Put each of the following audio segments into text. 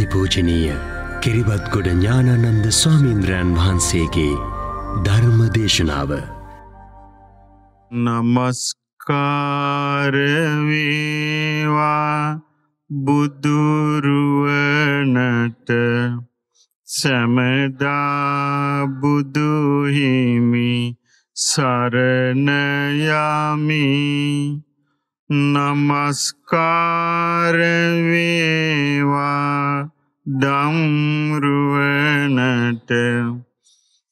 අතිපූජනීය කිරිබත්ගොඩ ඥානනන්ද ස්වාමීන්ද්‍රයන් වහන්සේගේ ධර්ම දේශනාව. නමස්කාරවේවා බුදුරුවනට සැමදා බුදුහිමි සරණයමී නමස්කාර වේවා දම්රුවනට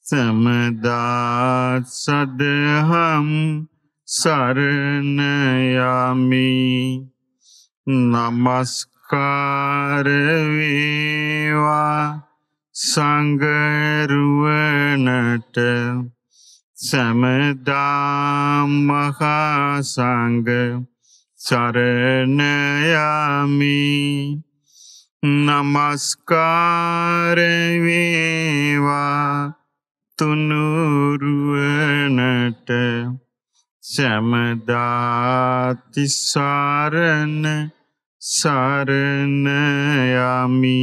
සමදා සදහම් සරණ යමි නමස්කාර වේවා සංගරුවනට සමදා මහා සංඝ සරණයමි නමස්කාරවේවා තුනුරුවනට සැමදාතිසාරණ සරණයමි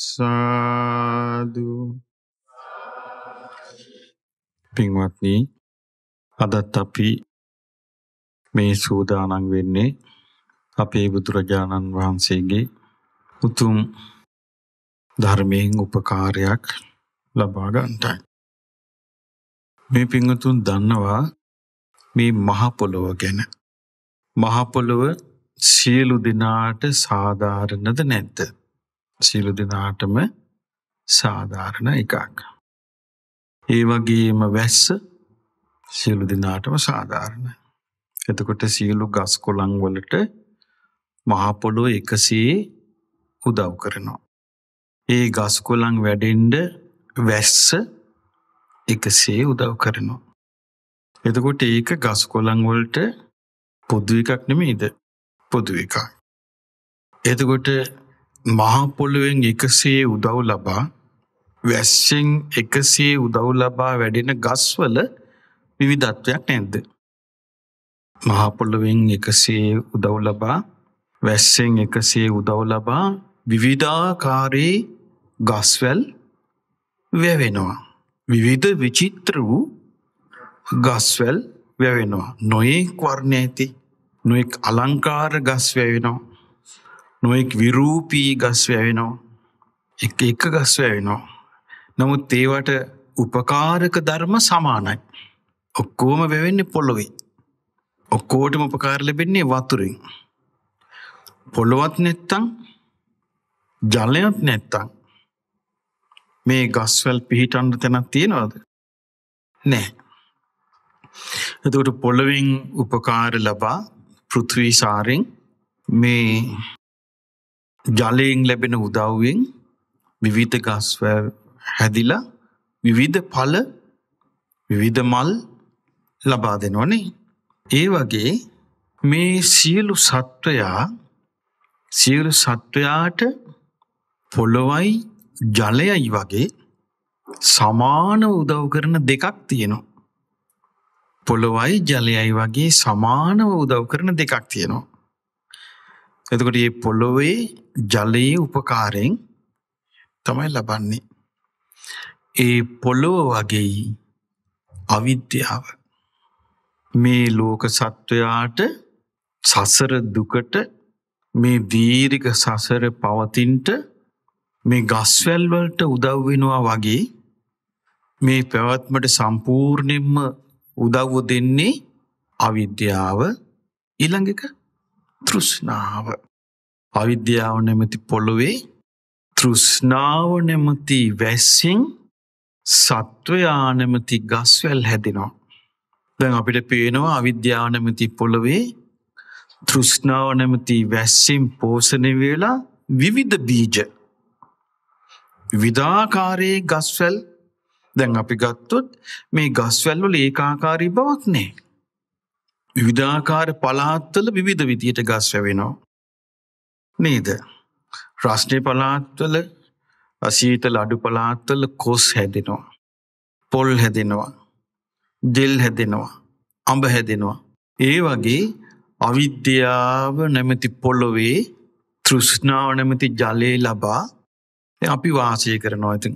සාදු පින්වත්නී අදත් අපි මේ සූදානම් වෙන්නේ අපේ බුදුරජාණන් වහන්සේගේ උතුම් ධර්මයෙන් උපකාරයක් ලබා ගන්නටයි. මේ පින්වතුන් දන්නවා මේ මහ පොළොව ගැන. මහ පොළොව සියලු දිනාට සාධාරණද නැද්ද? සියලු දිනාටම සාධාරණ එකක්. ඒ වගේම වැස්ස සියලු දිනාටම සාධාරණයි. එතකොට සියලු ගස් කොළන් වලට මහා පොළොව එකසේ උදව් කරනවා. ඒ ගස් කොළන් වැඩෙන්න වැස්ස එකසේ උදව් කරනවා. එතකොට ඒක ගස් කොළන් වලට පොදු එකක් නෙමෙයිද? පොදු එකක්. එතකොට මහා පොළොවෙන් එකසේ උදව් ලබා වැස්සෙන් එකසේ උදව් ලබා වැඩෙන ගස්වල විවිධත්වයක් නැද්ද? මහපොළොවෙන් එකසේ උදව් ලබා වැස්සෙන් එකසේ උදව් ලබා විවිධාකාරයේ ගස්වැල් වැවෙනවා. විවිධ විචිත්‍ර වූ ගස්වැල් වැවෙනවා. නොයෙක් වර්ණ ඇති නොෙක් අලංකාර ගස් වැවෙනවා. නොෙක් විරූපී ගස් වැවෙනවා. එක එක ගස් වැවෙනවා. නමුත් ඒවට උපකාරක ධර්ම සමානයි. ඔක්කෝම වැවෙන්නේ පොළොවේ. ඔක්කෝටම උපකාර ලැබෙන්නේ වතුරින්. පොළොවත් නැත්තං ජලයත් නැත්තං මේ ගස්වැල් පිහිටන්න තැනක් තියෙනවාද නෑ. එතකොට පොළොවින් උපකාර ලබා පෘථවීසාරෙන් මේ ජලයෙන් ලැබෙන උදව්වෙන් විවිධ ගස්වැල් හැදිලා විවිධ පල විවිධ මල් ලබා දෙනවනේ ඒ වගේ මේ සියලු සත්වයා සියලු සත්වයාට පොළොවයි ජලයයි වගේ සමාන උදව් කරන දෙකක් තියෙනවා. පොළොවයි ජලයයි වගේ සමානව උදව් කරන දෙකක් තියෙනවා. එතකොට මේ පොළොවේ ජලයේ උපකාරයෙන් තමයි ලබන්නේ. ඒ පොළොව වගේ අවිද්‍යාව මේ ලෝක සත්වයාට සසර දුකට මේ දීරික සසර පවතින්ට මේ ගස්වැල්වලට උදව්වෙනවා වගේ මේ පැවැත්මට සම්පූර්ණයෙන්ම උදව්ව දෙන්නේ අවිද්‍යාව ඊළඟක තෘෂ්ණාව අවිද්‍යාව නැමැති පොළොවේ තෘෂ්ණාව නැමැති වැස්සෙන් සත්වයා නැමැති ගස්වැල් හැදෙනවා දැන් අපිට පේනවා අවිද්‍යාව නැමති පොළොවේ තෘෂ්ණාව නැමති වැස්සෙන් පෝෂණය වෙලා විවිධ බීජ විධාකාරයේ ගස්වැල් දැන් අපි ගත්තොත් මේ ගස්වැල් වල ඒකාකාරී බවක් නෑ. විවිධාකාර පළාත්වල විවිධ විදියට ගස් වැවෙනවා. නේද? රස්නේ පළාත්වල අශීතල අඩු පළාත්වල කොස් හැදෙනවා. පොල් හැදෙනවා. ජෙල් හැදෙනවා අඹ හැදෙනවා. ඒ වගේ අවිද්‍යාව නැමැති පොල්ලොවේ තෘෂ්ණාව නැමති ජලය ලබා අපි වාසය කරනවා ඇතින්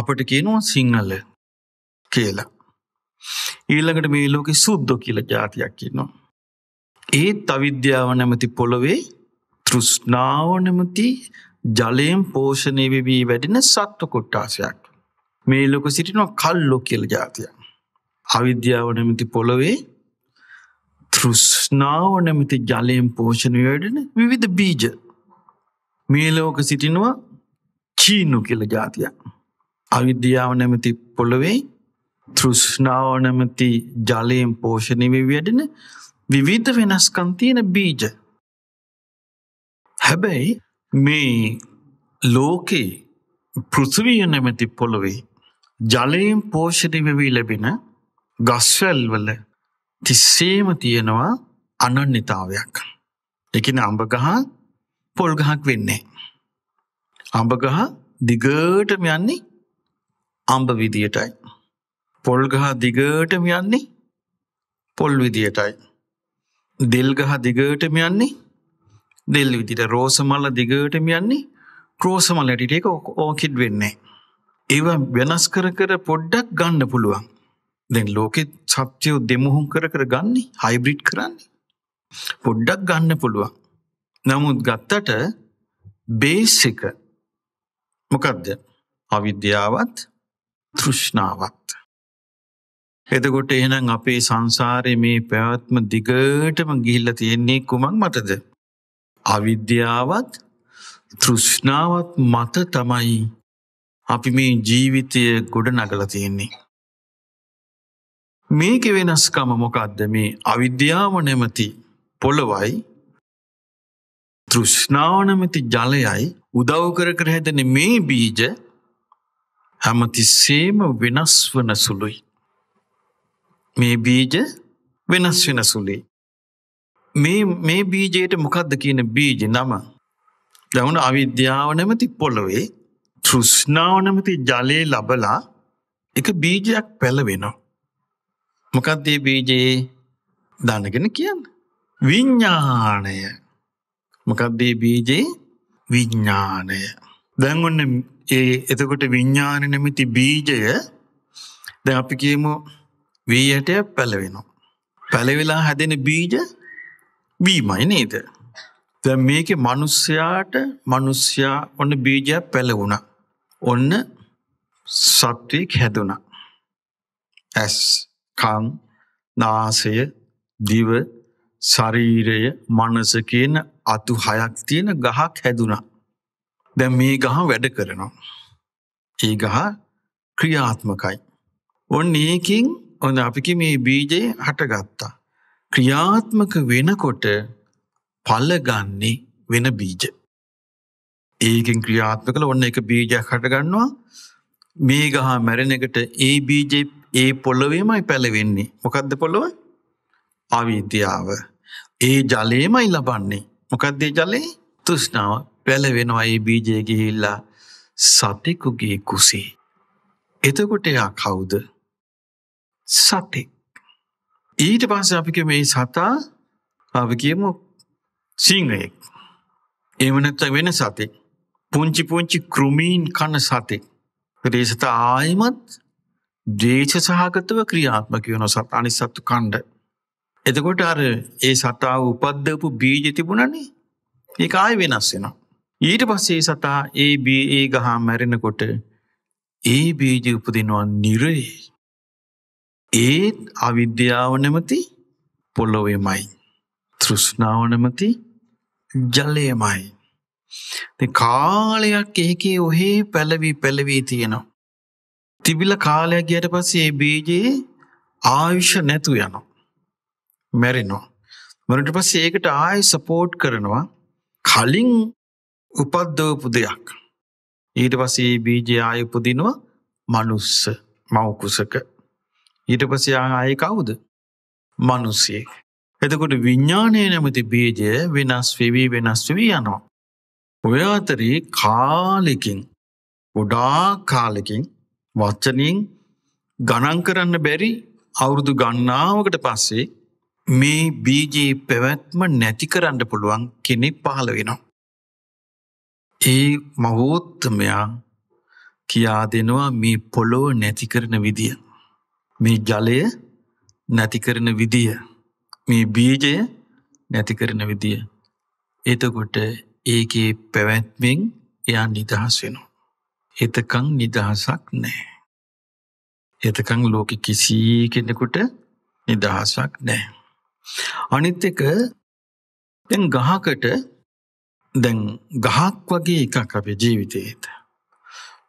අපට කියනවා සිංහල කියලා. ඊළඟට මේ ලෝකෙ සුද්දෝ කියල ජාතියක් කියනවා. ඒ තවිද්‍යාව නැමති පොළොවේ තෘෂ්ණාව නැමති ජලයෙන් පෝෂණය වෙවී වැඩෙන සත්ව කොට්ටාසයක්. මේ ලොක සිටිනවා කල්ලෝ කියල ජාතියක්. අවිද්‍යාව නැමති පොළොවේ තෘෂ්නාව නැමති ජලයෙන් පෝෂණ වැඩෙන විවිධ බීජ මේ ලෝක සිටිනවා චීනු කියල ජාතියක්. අවිද්‍යාව නැමති පොළොවෙයි තෘෂ්නාව නැමති ජලයෙන් පෝෂණයව වැඩෙන විවිධ වෙනස්කන්තියන බීජ. හැබැයි මේ ලෝකේ පෘථවීය නැමැති පොළොවේ ජලයෙන් පෝෂණිවවී ලැබෙන ගස්වැල්වල තිස්සේම තියෙනවා අනන්‍යතාවයක්. එකන අඹගහ පොල්ගහක් වෙන්නේ. අඹගහ දිගටම යන්නේ අම්ඹ විදියටයි. පොල්ගහ දිගටම යන්නේ පොල් විදියටයි. දෙල්ගහ දිගටම යන්නේ දෙල් විදිට රෝසමල්ල දිගටම යන්නේ ක්‍රෝසමල් ඇටිට එක ඕකිඩ් වෙන්නේ. ඒව වෙනස් කර කර පොඩ්ඩක් ගන්න පුළුවන්. දැන් ලෝකෙත් සත්‍යයෝ දෙමුහුම් කර කර ගන්නේ හයිබ්‍රිඩ් කරන්නේ. පොඩ්ඩක් ගන්න පුළුවන්. නමුත් ගත්තට බේස් එක මොකක්ද? අවිද්‍යාවත් තෘෂ්ණාවත්. එතකොට එහෙනම් අපේ සංසාරයේ මේ පැවැත්ම දිගටම ගිහිල්ලා තියෙන්නේ කුමක් මතද? අවිද්‍යාවත් තෘෂ්ණාවත් මත තමයි අපි මේ ජීවිතය ගොඩ නගලා තියෙන්නේ. මේක වෙනස්කම මොකක්ද මේ අවිද්‍යාව නැමති පොළොවයි තෘෂ්ණාවනමති ජලයයි උදව් කර කර හැදන මේ බීජ හැමතිස්සේම වෙනස් වන සුළුයි. මේ බීජ වෙනස් වෙන සුළේ. මේ බීජයට මොකක්ද කියන බීජ නම දවුණ අවිද්‍යාව නැමති පොළොවේ තෘෂ්ණාව නැමති ජලයේ ලබලා එක බීජයක් පැලවෙනවා. මොකක්දේ බීජයේ දනගෙන කියන්න. විඤ්ඥානය මොකක්දේ බීජයේ විඤ්ඥානය. දැන්ඔන්න ඒ එතකොට විඤ්ඥාන නැමිති බීජය ද අපි කියමු වීයටය පැලවෙනවා. පැළවෙලා හැදෙන බීජ බීමයි නේද. දැ මේක මනුස්්‍යයාට මනුස්්‍යයා ඔන්න බීජයක් පැලවුණ. ඔන්න සත්වයක් හැදුණ. ඇස් කං නාසය දිව ශරීරය මනස කියන අතු හයක් තියෙන ගහක් හැදුනා. දැ මේ ගහ වැඩ කරනවා. ඒ ගහ ක්‍රියාත්මකයි. ඔන්න ඒකින් ඔන්න අපිකි මේ බීජය හටගත්තා. ක්‍රියාත්මක වෙනකොට පලගන්නේ වෙන බීජ. ඒකින් ක්‍රියාත්මකල ඔන්න එක බීජයක් හටගන්නවා මේ ගහ මැරෙනකට ඒ බීජය ඒ පොළොවේමයි පැලවෙන්නේ. මොකද්ද පොළොව? අවිද්‍යාව. ඒ ජලයේමයි ලබන්නේ. මොකද්ද ඒ ජලයේ? තෘෂ්ණාව. පැලවෙනවා ඒ බීජය ගිහිල්ලා සතෙකුගේ කුසේ. එතකොට එයා කවුද? සතෙක්. ඊට පස්සේ අපි කියමු මේ සතා අපි කියමු සිංහයෙක්. එහෙම නැත්නම් වෙන සතෙක්. පුංචි පුංචි කෘමීන් කන සතෙක්. ඒ සතා ආයිමත් දේශ සහගතව ක්‍රියාත්මක වන සත් අනිසත්තු කණ්ඩ. එතකොට අර ඒ සතාව උපද්දපු බීජ තිබුණනේ ඒ ආය වෙනස් වෙන. ඊට පස්සේ සතා ඒ බී ඒ ගහා මැරෙනකොට ඒ බීජ උපදිනවා නිරේ. ඒත් අවිද්‍යාව නැමති පොළොවමයි. තෘෂ්ණාව නැමති ජලයමයි. කාලයක් ඒකේ ඔහේ පැලවී පැලවී තියෙනවා. තිබිලා කාලයක් ගියට පස්සේ ඒ බීජේ ආයුෂ නැතු යනවා. මැරෙනවා. මරණට පස්සේ ඒකට ආයෙ සපෝට් කරනවා කලින් උපද්දවපු දෙයක්. ඊට පස්සේ ඒ බීජය ආයෙ උපදිනවා මනුස්ස මව කුසක. ඊට පස්සේ ආයෙ කවුද? මිනිසෙක්. එතකොට විඥානයේ නැමැති බීජය වෙනස් වෙවි වෙනස් වෙවි යනවා. ඔය අතරේ කාලෙකින් ගොඩාක් කාලෙකින් වචනයෙන් ගණන් කරන්න බැරි අවුරුදු ගන්නාවකට පස්සේ මේ බීජයේ පැවැත්ම නැති කරන්න පුළුවන් කෙනෙක් පහළ වෙනවා. ඒ මහෝත්තමයා කියා දෙනවා මේ පොළොව නැති කරන විදිය. මේ ජලය නැති කරන විදිය. මේ බීජය නැති කරන විදිය. එතකොට ඒකේ පැවැත්මෙන් එයා නිදහස් වෙනවා. එතකං නිදහසක් නැහැ. එතකං ලෝකෙ කිසි කෙනෙකුට නිදහසක් නැහැ. අනිත් එක දැන් ගහකට දැන් ගහක් වගේ එකක් අපේ ජීවිතේට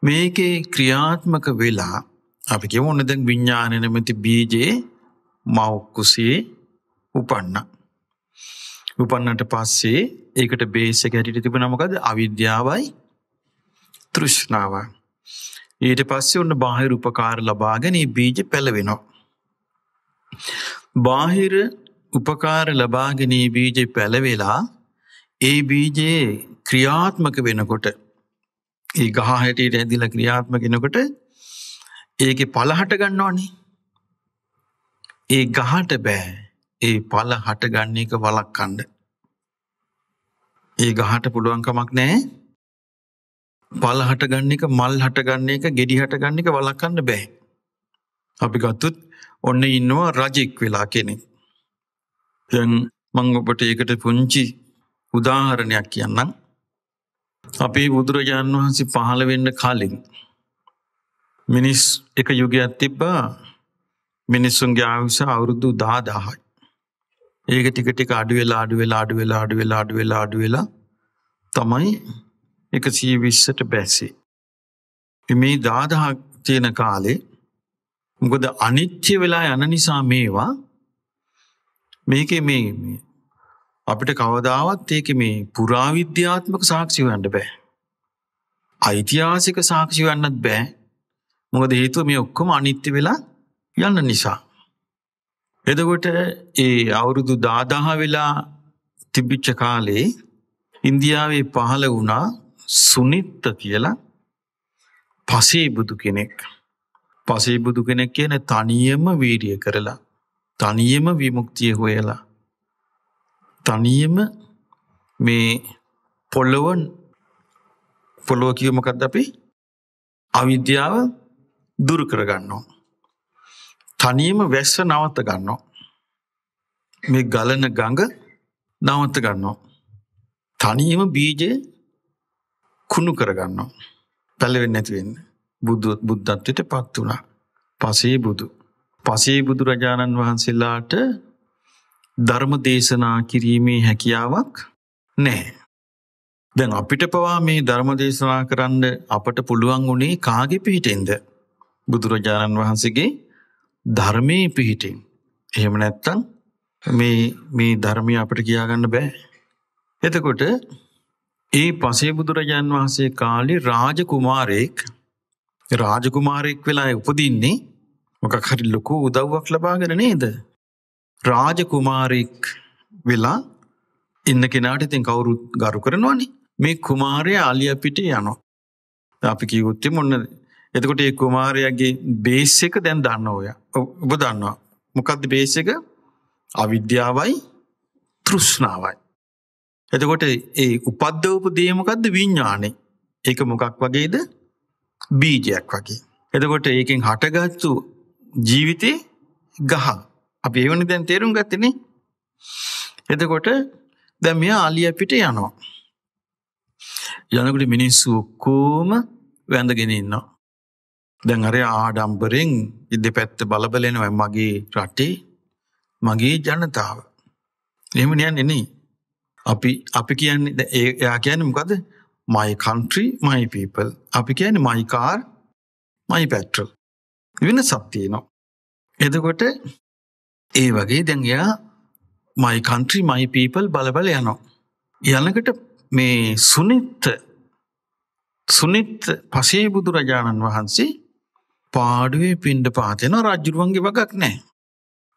මේකේ ක්‍රියාත්මක වෙලා අපි කියමු ඔන්න දැන් විඥාන නැමැති බීජේ මව් කුසේ උපන්නා උපන්නට පස්සේ ඒකට බේස් එක හැටියට තිබුණා මොකද අවිද්‍යාවයි තෘෂ්ණාව. ඊට පස්සේ ඔන්න බාහිර උපකාර ලබාගෙන බීජ පැලවෙනවා. බාහිර උපකාර ලබාගෙන බීජ පැලවෙලා ඒ බීජයේ ක්‍රියාත්මක වෙනකොට ඒ ගහ හැටියට හැදිලා ක්‍රියාත්මක වෙනකොට ඒකේ පළ හට ගන්නවනේ. ඒ ගහට බෑ ඒ පළ හට ගන්න එක වළක්වන්න. ඒ ගහට පුළුවන් කමක් නැහැ පල හටගන්න එක මල් හටගන්න එක ගෙඩි හටගන්න එක වලකන්න බැහැ. අපි ගත්තුත් ඔන්න ඉන්නවා රජෙක් වෙලා කෙනෙක්. දැන් මං ඔබට ඒකට පුංචි උදාහරණයක් කියන්නම්. අපේ බුදුරජාණන් වහන්සේ පහළ වෙන්න කලින් මිනිස් එක යුගයක් තිබ්බා මිනිස්සුන්ගේ ආයුෂ අවුරුදු 10000යි. ඒක ටික ටික අඩු වෙලා අඩු වෙලා අඩු වෙලා අඩු වෙලා අඩු වෙලා අඩු වෙලා තමයි එකසී විශ්සට බැස්සේ. මේ දාදහක් තියෙන කාලේ මොකද අනිච්චය වෙලා යන නිසා මේවා මේක මේ අපිට කවදාවත් ඒක මේ පුරාවිද්‍යාත්මක සාක්ෂි වන්න බෑ. ඓතිහාසික සාක්ෂි වන්නත් බෑ. මොකද හේතුව මේ ඔක්කොම අනිත්‍ය වෙලා යන්න නිසා. එදකොට ඒ අවුරුදු දාදාහ වෙලා තිබිච්ච කාලේ ඉන්දියාවේ පහළ වුණා සුනිත්ත කියලා පසේබුදු කෙනෙක්. පසේබුදු කෙනෙක් කියන තනියම වීරිය කරලා තනියම විමුක්තිය හොයලා තනියම මේ පොළොවන් පොළොව කියමකක්ද අපි අවිද්‍යාව දුරු කරගන්නවා. තනියම වැස්ස නවත්ත ගන්නවා. මේ ගලන ගඟ නවත්ත ගන්නවා. තනියම බීජය කුණු කරගන්නවා. පැල්ලවෙන්න ඇතිවෙන්න බුදු බුද්ධත්වයට පත් වුණා. පසේ බුදු. පසේ බුදුරජාණන් වහන්සේලාට ධර්ම දේශනා කිරීමේ හැකියාවක් නෑ. දැන් අපිට පවා මේ ධර්ම දේශනා කරන්න අපට පුළුවන් වුණේ කාගෙ පිහිටෙන්ද. බුදුරජාණන් වහන්සේගේ ධර්මය පිහිටෙන්. එහෙම නැත්තං මේ ධර්මය අපට කියාගන්න බෑ. එතකොට ඒ පසේබුදුරජාන් වහන්සේ කාලේ රාජකුමාරයෙක් රාජකුමාරයෙක් වෙලා උපදින්නේ මොකක් හරි ලොකු උදව්වක් ලබාගෙන නේද? රාජකුමාරයෙක් වෙලා ඉන්න කෙනාට ඉතින් කවුරුත් ගරු කරනවනේ. මේ කුමාරයා අලිය පිටේ යනවා. අපි කිව්වොත් මොන්නේ එතකොට ඒ කුමාරයාගේ බේස් එක දැන් දන්න ඔය. ඔබ දන්නවා. මොකද්ද බේස් එක? අවිද්‍යාවයි තෘෂ්ණාවයි. එතකොට ඒ උපද්දවපු දේමකක්ද විඤ්ඥානේ ඒක මොකක් වගේද බීජයක් වගේ. එතකොට ඒකෙන් හටගත්තු ජීවිතය ගහ අප ඒවනි දැන් තේරුම් ගත්තන එතකොට දැමය අලිය අපිට යනවා. යනකට මිනිස්සු ඔක්කෝම වැඳගෙන ඉන්නවා. දැන් අර ආඩම්බරෙන් ඉද පැත්ත බලබලෙනවයි මගේ රටේ මගේ ජනතාව. එහම නියන් එන්නේ අපි අපි කියන්නේ එයා කියන්නේ මොකද? my country my people. අපි කියන්නේ my car my petrol. වෙනසක් තියෙනවා. එතකොට ඒ වගේ දැන් එයා my country my people බල බල යනවා. යනකොට මේ සුනිත් සුනිත් පසේ බුදුරජාණන් වහන්සේ පාඩුවේ පින්ඩ පාතේන රජුරුවන්ගේ වගක් නැහැ.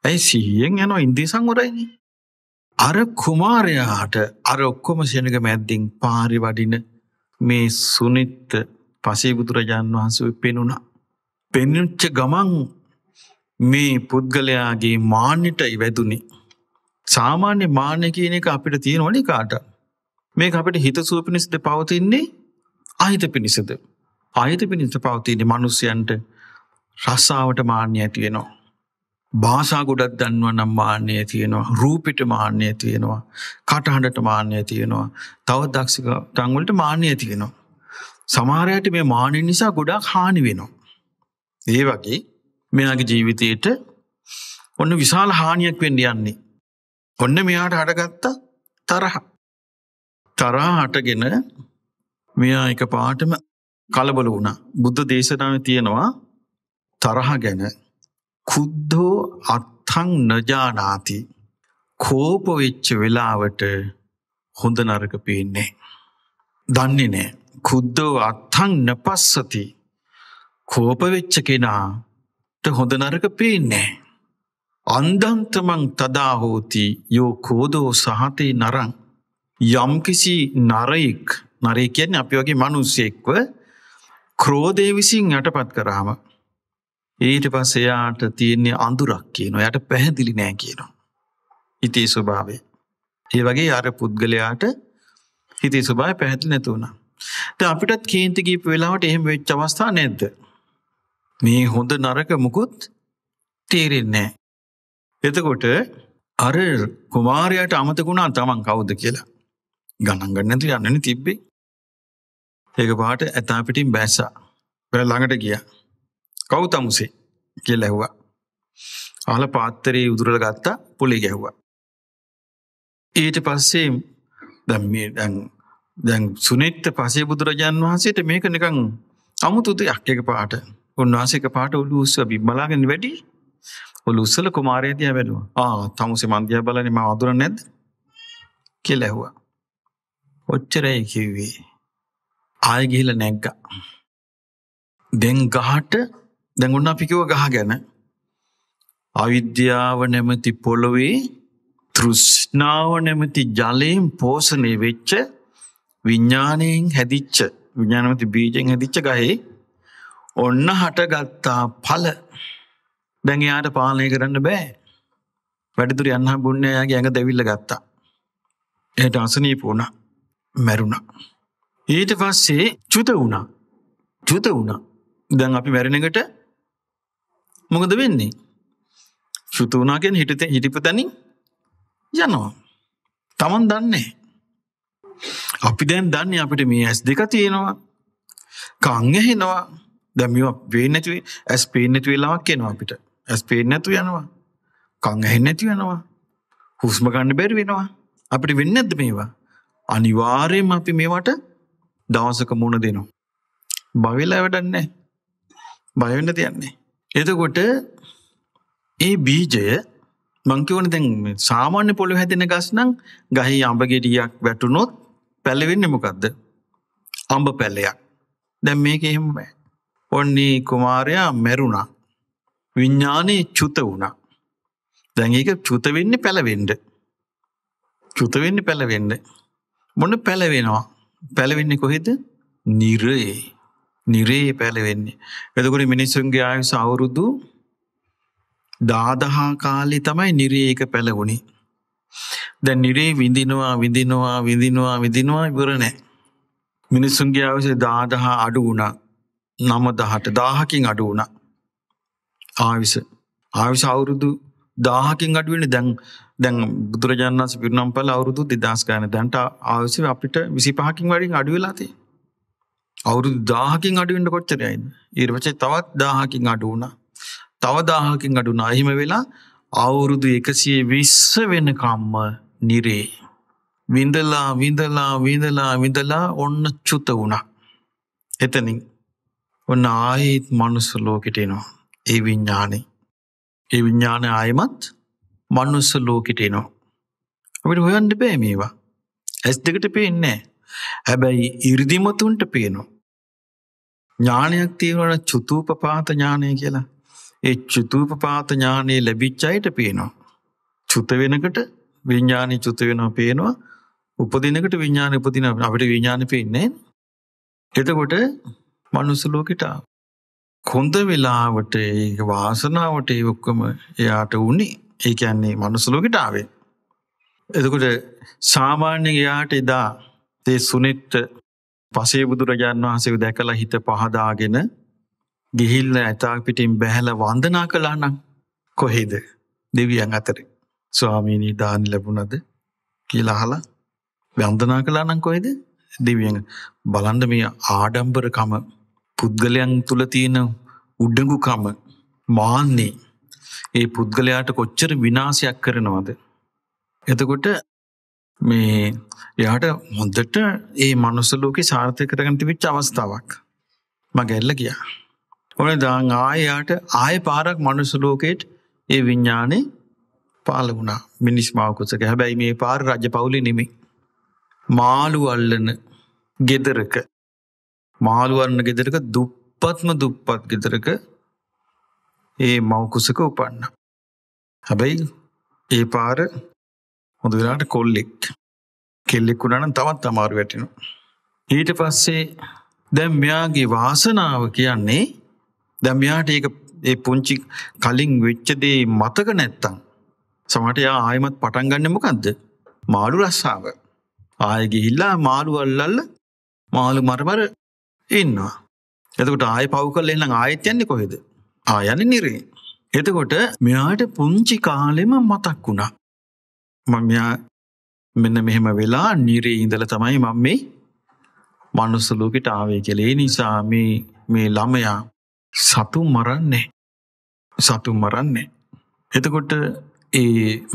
ඇයි සිහියෙන් යනවා ඉන්ද්‍රිය සංවරයිනේ. අර කුමාරයාට අර ඔක්කොම සෙනග මැද්දිින් පාරි වඩින මේ සුනිත්ත පසේ බුදුරජාණන් වහන්සේ පෙනුණා. පෙනුච්ච ගමන් මේ පුද්ගලයාගේ මාන්‍යටයි වැදුනි. සාමාන්‍ය මාන්‍ය කියන එක අපිට තියෙන ඕනි කාට. මේ අපට හිත සුව පිණිසිද පවතින්නේ අහිත පිණිසද. අහිත පිණිස පවතින්නේ මනුස්්‍යයන්ට රස්සාාවට මාන්‍ය ඇතිවෙනවා. භාසා ගොඩක් දන්නවනම් මාන්‍යය තියෙනවා රූපිට මාන්‍යය තියෙනවා කටහඬට මාන්‍යය තියෙනවා තව දක්ෂික තංවලට මාන්‍යය තියෙනවා. සමාරයට මේ මානය නිසා ගොඩක් හානි වෙනවා. ඒ වගේ මෙයාගේ ජීවිතයට ඔන්න විශාල හානියක් වෙන්න යන්නේ. ඔන්න මෙයාට හටගත්තා තරහ. තරා හටගෙන මෙයා එක පාටම කලබල වුණා බුද්ධ දේශනාව තියෙනවා තරහ ගැන කුද්ධෝ අත්ථං නජානාති කෝප වෙච්ච වෙලාවට හොඳ නරක පේන්නේ දන්නේ නැහැ කුද්ධෝ අත්ථං නපස්සති කෝප වෙච්ච කෙනාට හොඳ නරක පේන්නේ අන්දන්තමං තදා හෝති යෝ කෝදෝ සහතේ නරං යම්කිසි නරයෙක් නරය කියන්නේ අපි වගේ මිනිස්සෙක්ව ක්‍රෝධය විසින් යටපත් කරාම ඊට පසයාට තියෙන්නේ අඳුරක් කියනවා යට පැහැදිලි නෑ කියනවා. ඉතිේ ස්වභාවේ. ඒ වගේ අර පුද්ගලයාට හිතේ ස්වභාය පැහැදිලි නැතුවුණා. ද අපිටත් කේන්තිගීප වෙලාවට එහෙම වෙච්ච අවස්ථා නැද්ද. මේ හොඳ නරක මුකුත් තේරෙන්නේ. එතකොට අර කුමාරයට අමතකුණා තමන් කවුද කියලා. ගණන්ගන්න ඇති යන්නන තිබ්බේ. ඒක පාට ඇතා පිටින් බැසා. වැ ළඟට ගියා. කෞතමුසේ කියල ඇහුවා. අහල පාත්තරයේ උදුරල ගත්තා පොලි ගැහ්වා. ඊට පස්සේ දැන් දැන් සුනෙත්ත පසේ බුදුරජාන් වහන්සේට මේක නිකං අමුතුත යක්ක පාට උන්වහන්සේක පාට ඔලු උස්ස බිබ්බලාගෙන වැඩි ඔලු උස්සල කුමාරයතිය වැඩුව ආ තමුසේ මන්දිය බලන ම අදුර නැද කියල ඇහුවා. ඔච්චරයි කිව්වේ ආය ගිහිල නැග්ග. දෙන් ගහට දැන් ඔන්න අපි කිව්ව ගහ ගැන අවිද්‍යාව නැමැති පොළොවේ තෘෂ්ණාව නැමැති ජලයෙන් පෝෂණය වෙච්ච විඥාණයෙන් හැදිච්ච විඥානමති බීජෙන් හැදිච්ච ගහේ ඔන්න හටගත්තා ඵල දැන් එයාට පාලනය කරන්න බෑ වැඩිදුර යන්න හම්බුන්නේ එයාගේ ඇඟ දෙවිල්ල ගත්තා එයාට අසනීප වුණා මැරුණා ඊට පස්සේ චුත වුණා චුත වුණා දැන් අපි මැරෙන එකට මොකද වෙන්නේ චුතුනාගෙන් හිටිත හිටිපු තැනින් යනවා තමන් දන්නේ අපි දැන් දන්නේ අපිට මේ ඇස් දෙක තියෙනවා කං ඇහෙනවා දැන් මේවා පේන්නේ නැති ඇස් පේන්නේ නැති වෙලාවක් එනවා අපිට ඇස් පේන්නේ නැතු යනවා කං ඇහෙන්නේ නැති වෙනවා හුස්ම ගන්න බැරි වෙනවා අපිට වෙන්නේ නැද්ද මේවා අනිවාර්යයෙන්ම අපි මේවට දවසක මුණ දෙනවා බය වෙලා වැඩක් නැහැ බය වෙන්න තියන්නේ එතකොට ඒ බීජය මංකිවන දැන් සාමාන්‍ය පොළො හැතින ගස්නම් ගහි අඹගෙටියක් වැටුනොත් පැලවෙන්න මොකක්ද අම්ඹ පැල්ලයක් දැම් මේක එහෙම ඔන්නේ කුමාරයා මැරුණා විඤ්ඥානයේ චුත වුණා දැඟක චුතවෙන්න පැලවෙඩ චුතවෙන්න පැලවෙඩ මොන පැලවෙනවා පැලවෙන්න කොහෙද නිරයේ නිරේ පැලවෙන්නේ. එතකොට මිනිස්සුන්ගේ ආයුස අවුරුදු දාදහා කාලේ තමයි නිරේක පැලවුණි. දැ නිරේ විඳිනවා විඳිනවා විඳිනවා විඳිනවා ඉවරණෑ. මිනිස්සුන්ගේ ආවසේ දාදහා අඩු වුණා නම දහට දාහකින් අඩු වුණ ආවිස ආවිස අවුරුදු දාහකින් අඩුවෙන දැන් දැන් බුදුරජාණන්ස පිරුණම් පල අවුරුදු දෙදස් ගාන දැන්ට ආවිස අපිට විසි පහකින් වඩින් අඩුවෙලාතිේ අවුරුදු දාහකින් අඩුවෙන්ට කොච්චරයයිද ඉර්වචේ තවත් දාහකින් අඩුවන තව දාහකින් අඩුන අහිම වෙලා අවුරුදු එකසිය විස්ස වෙනකම්ම නිරේ විඳලා විඳලා විඳලා විඳලා ඔන්න චුත වුණා එතනින් ඔන්න ආයෙත් මනුස්ස ලෝකෙට එනවා ඒ විඤ්ඥානේ ඒ විඤ්ඥාන ආයමත් මනුස්ස ලෝකෙට එනවා අපිට හොයන්ඩ බෑ මේවා ඇස් දෙකට පේන්නේ හැබැයි ඉරිදිමතුන්ට පේනවා ඥානයක් තියෙනවනේ චුතූපපාත ඥානය කියලා. ඒ චුතූපපාත ඥානය ලැබිච්ච අයට පේනවා. චුත වෙනකට විඥානි චුත වෙනවා පේනවා. උපදිනකට විඥාන උපදින අපිට විඥාන පේන්නේ එතකොට මනුස්ස ලෝකෙට කොන්ද වෙලාවට ඒක වාසනාවට ඒ ඔක්කොම එයාට උනේ. ඒ කියන්නේ මනුස්ස ලෝකෙට ආවේ. එතකොට සාමාන්‍ය එයාට එදා ඒ සුනිත් පසේ බුදුරජාන් වහන්සේ දැකලා හිත පහදාගෙන ගිහිල්ල ඇතා පිටින් බැහැල වන්දනා කළා නම් කොහෙද දෙවියන් අතර ස්වාමීනී දාන ලැබුණද කියලා අහලා වන්දනා කළා නම් කොහෙද දෙවියන් බලන්න මේ ආඩම්බරකම පුද්ගලයන් තුල තියෙන උඩඟුකම මාන්නේ ඒ පුද්ගලයාට කොච්චර විනාශයක් කරනවද එතකොට මේ එයාට හොඳට ඒ මනුසලෝක සාර්ථකරගන තිවිච් අවස්ථාවක් මගැල්ල ගියා. ඕන දාං ආයයාට ආය පාරක් මනුසලෝකෙට් ඒ විඤ්ඥානේ පාල වුණා මිනිස් මාවකුසක හැබැයි මේ පාර රජ පවුලි නෙමි. මාළු අල්ලන ගෙදරක මාළුවන්න ගෙදරක දුප්පත්ම දුප්පත් ගෙදරක ඒ මවකුසක උපන්න. හැබැයි ඒ පාර හොඳ වෙලාට කොල්ලෙක්. කෙල්ලෙක් වුණා නම් තවත් අමාරු වැටෙනවා. ඊට පස්සේ දැන් මෙයාගේ වාසනාව කියන්නේ දැන් මෙයාට ඒක ඒ පුංචි කලින් වෙච්ච දේ මතක නැත්තම් සමහරට යා ආයෙමත් පටන් ගන්න මොකද්ද? මාළු රස්සාව. ආයෙ ගිහිල්ලා මාළු අල්ලල්ල මාළු මරමර ඉන්නවා. එතකොට ආයෙ පව් කරලා එන්නම් ආයෙත් යන්නේ කොහෙද? ආ යන්නේ නිරේ. එතකොට මෙයාට පුංචි කාලෙම මතක් වුණා. මංයා මෙන්න මෙහෙම වෙලා නිරේ ඉඳල තමයි මං මේ මනුස්සලෝකට ආවේ කෙලේ නිසා මේ මේ ළමයා සතු මරන්නේ සතු මරන්නේ එතකොට ඒ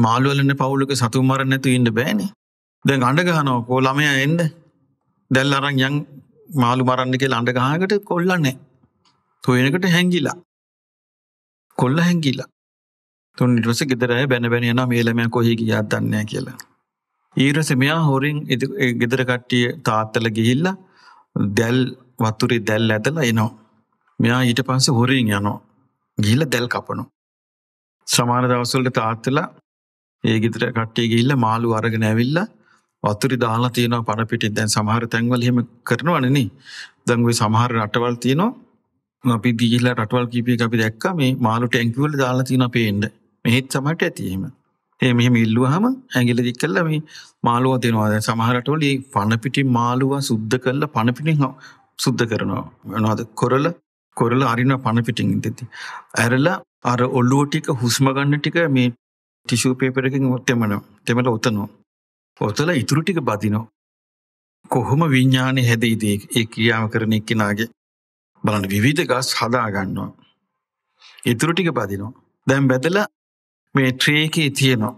මාළුවලන පවුලක සතු මර නැතු ඉන්න බෑනේ දැන් අඩගහනෝ කෝ ළමයා එන්න දැල් අරන් යන් මාළු මරන්න කෙ අඩගහකට කොල්ලන්නේ තොයනකට හැංගිලා කොල්ල හැංගිලා තුන් ඉටස ගෙදරය බැනබැෙන යන මේලමය කොහහි ගියත් දන්නේ කියලා. ඊරස මෙයා හොරින් ගෙදර කට්ටිය තාත්තල ගිහිල්ල දැල් වතුරි දැල් ඇදල එනවා. මෙයා ඊට පස්ස හොරින් යනෝ ගිහිල දැල් කපනු. සමාන දවසල්ට තාත්තල ඒ ගෙදර කට්ටේ ගිල්ල මාළු අරගෙන ඇවිල්ල වතුරි දාලා තියනවා පණපිටි දැන් සමහර තැන්වල හෙම කරනවනන දංගුවේ සමහර රටවල් තියනවා අපි දිගිල්ල රටවල් කීපය අපි දැක්ක මේ මාළු ටැංකිවල දාලා තියන පේෙන්ට මෙහෙත් සමහරට ඇති එහෙම. ඒ මෙහෙම ඉල්ලුවාම ඇඟිලි දික් කළා මේ මාළුවා දෙනවා. දැන් සමහරට වලි පණ පිටින් මාළුවා සුද්ධ කරලා පණ පිටින් සුද්ධ කරනවා. මොනවද කොරල කොරල අරිනවා පණ පිටින් ඉඳිති. ඇරලා අර ඔළුව ටික හුස්ම ගන්න ටික මේ ටිෂු පේපර් එකකින් තෙමනවා. තෙමලා ඔතනවා. ඔතලා ඉතුරු ටික බදිනවා. කොහොම විඤ්ඥානය හැදයිද ඒ ක්‍රියාව කරන එක්කෙනගේ බලන්න විවිධ ගස් හදා ගන්නවා. ඉතුරු ටික බදිනවා. දැම් බැදලා මේ ට්‍රේකේ තියෙනවා.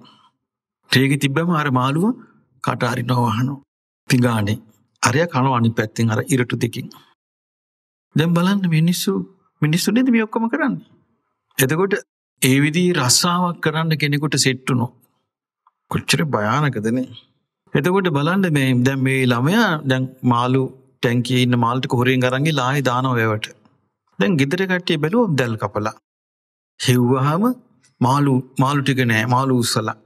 ට්‍රේක තිබ්බම අර මාළුව කටහරි නොවහනෝ තිගානේ අරය කනු අනි පැත්තිෙන් අර ඉරටු දෙකින්. දැම් බලන්න මිනිස්සු මිනිස්සු නද මේ ඔක්කම කරන්න. එතකොට ඒ විදිී රස්සාාවක් කරන්න කෙනෙකුට සෙට්ටුනො. කොච්චර භයානකදන. එතකොට බලන්න මේ දැම් මේ ළමයා දැන් මාලු ටැන්කී ඉන්න මාල්ට කොරෙන් කරන්ගේ ලාහි දානොවවට. දැන් ගිදරකට්ටේ බැලුවම් දැල් කපලා. හිව්වහම මාලු මාලු ටික නෑ මාලු උස්සලා.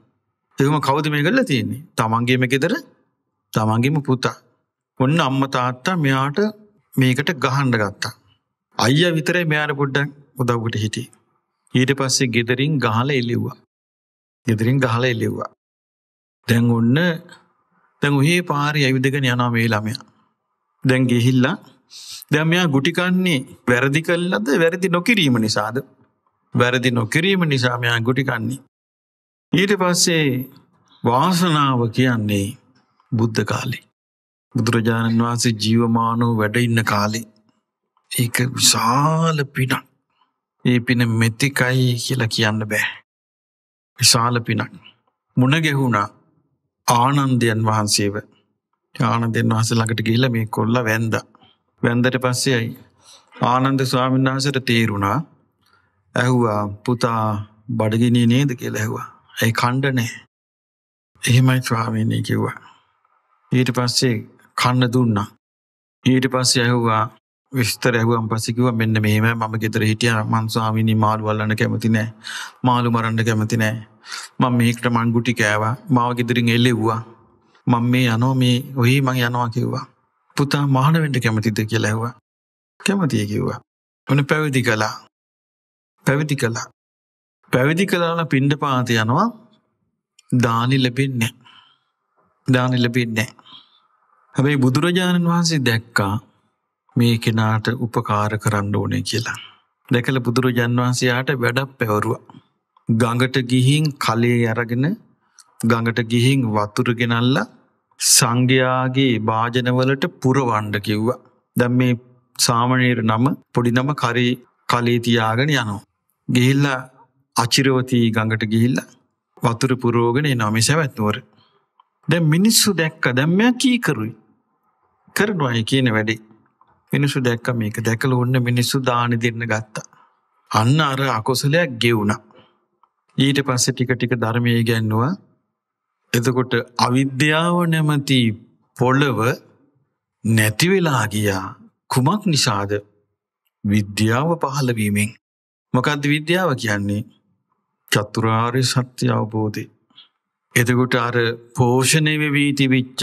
එහම කවද මේ කරලා තියෙන්නේ තමන්ගේම ගෙදර තමන්ගේම පුතා. ඔන්න අම්ම තාත්තා මෙයාට මේකට ගහන්ඩ ගත්තා. අයිය විතරේ මෙයාට පුඩ්ඩක් උදව්කට හිටිය. ඊට පස්සේ ගෙදරින් ගහල එලිව්වා. ගෙදරින් ගහල එලිව්වා. දැන් ඔන්න දැන් ඔහේ පාරි ඇවිදගෙන යනා මේ ළමයා. දැන් ගෙහිල්ලා දැමයා ගුටිකන්නේ වැරදි කල්ලද වැරදි නොකිරීම නිසාද වැරදි නොකිරීම නිසාමයා ගුටිකන්නේ. ඊට පස්සේ වාසනාව කියන්නේ බුද්ධ කාලේ. බුදුරජාණන් වහන්සේ ජීවමානෝ වැඩඉන්න කාලේ. ඒක විශාල පිනක්. ඒ පින මෙතිකයි කියලා කියන්න බෑ. විශාල පිනක්. මුණගෙහුණා ආනන්දයන් වහන්සේව ආනන්දයන් වහස ළඟට ගිහිල මේ කොල්ල වැන්ද. වැන්දට පස්සෙයි ආනන්ද ස්වාමීන් වහන්සට තේරුණා ඇහුවා පුතා බඩගිනී නේද කියල ඇහවා ඇයි කණ්ඩනේ එහෙමයි ස්වාමීණය කිව්වා ඊට පස්සේ කන්න දුන්නා ඊට පස්සේ ඇහුවා විස්තර ඇහුවම් පසිකිව මෙන්න මේම මම ගෙතර හිටිය මං ස්වාමිනී මාළු වල්ලන්න කැමති නෑ මාළු මරන්න කැමති නෑ මං මේකට මංගුටි කෑවා මාව ගෙදරින් එල්ලෙව්වා මං මේ යනෝ මේ ඔහි මං යනවා කිව්වා පුතා මහනවෙන්ට කැමතිද කියලා ඇහවා කැමතිය කිව්වා ඔන පැවිදි කලා පැවිදි කළා. පැවිදි කලාල පින්ඩ පාත යනවා දානි ලැබෙන්නේ. දානි ලැබෙන්නේ. හැබැයි බුදුරජාණන් වහන්සේ දැක්කා මේ කෙනාට උපකාර කරන්න ඕනේ කියලා. දැකල බුදුරජන් වහන්සයාට වැඩක් පැවරුවා. ගඟට ගිහින් කලේ අරගෙන ගඟට ගිහින් වතුරගෙනල්ල සංඝයාගේ භාජනවලට පුරවණ්ඩ කිව්වා. දැම් මේ සාමනයට නම පොඩි නම කරේ කලේ තියාගෙන යනවා. ගිහිල්ලා අචිරවතී ගඟට ගිහිල්ලා වතුර පුරෝගෙන එනවා මේ සැවැත් නුවර. දැන් මිනිස්සු දැක්ක දැන් මෙයා කීකරුයි. කරනවා කියන වැඩේ. මිනිස්සු දැක්ක මේක දැකලා ඔන්න මිනිස්සු දාන දෙන්න ගත්තා. අන්න අර අකුසලයක් ගෙවුණා. ඊට පස්සේ ටික ටික ධර්මයේ ගැන්නුවා. එතකොට අවිද්‍යාව නැමැති පොළව නැති වෙලා ගියා. කුමක් නිසාද? විද්‍යාව පහළ වීමෙන් මොකක්ද විද්‍යාව කියන්නේ චතුරාර්ය සත්‍ය අවබෝධය. එතකොට අර පෝෂණය වෙවී තිබිච්ච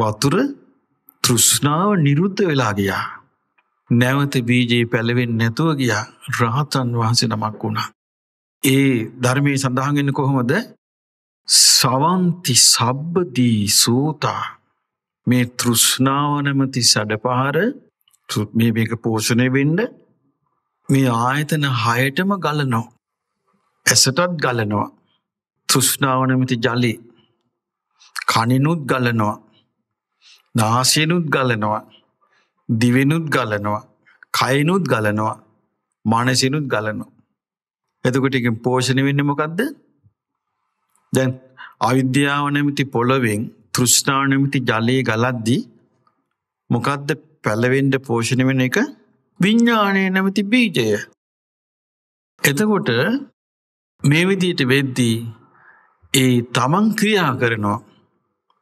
වතුර තෘෂ්ණාව නිරුද්ධ වෙලා ගියා. නැවත බීජයේ පැලවෙන් නැතුව ගියා රහතන් වහන්සේ නමක් වුණා. ඒ ධර්මයේ සඳහන්ගන්න කොහොමද සවන්ති සබ්බදී සූතා මේ තෘෂ්ණාවනමති සඩපහර මේ මේක පෝෂණය වෙන්ඩ මේ ආයතන හයටම ගලනෝ. ඇසටත් ගලනවා. තෘෂ්ණාවනමිති ජලි කනිනුත් ගලනවා. නාසියනුත් ගලනවා. දිවෙනුත් ගලනවා. කයිනුත් ගලනවා. මානසිනුත් ගලනවා. එතකොටින් පෝෂණ වෙන්න මොකක්ද දැන් අවිද්‍යාව නැමිති පොළොවෙන් තෘෂ්ණාව නැමිති ජලයේ ගලද්දී මොකද්ද පැලවෙන්න පෝෂණය වෙන එක විඤ්ඥානය නැමති බීජය. එතකොට මේ විදියට වෙද්දී ඒ තමන් ක්‍රියා කරනවා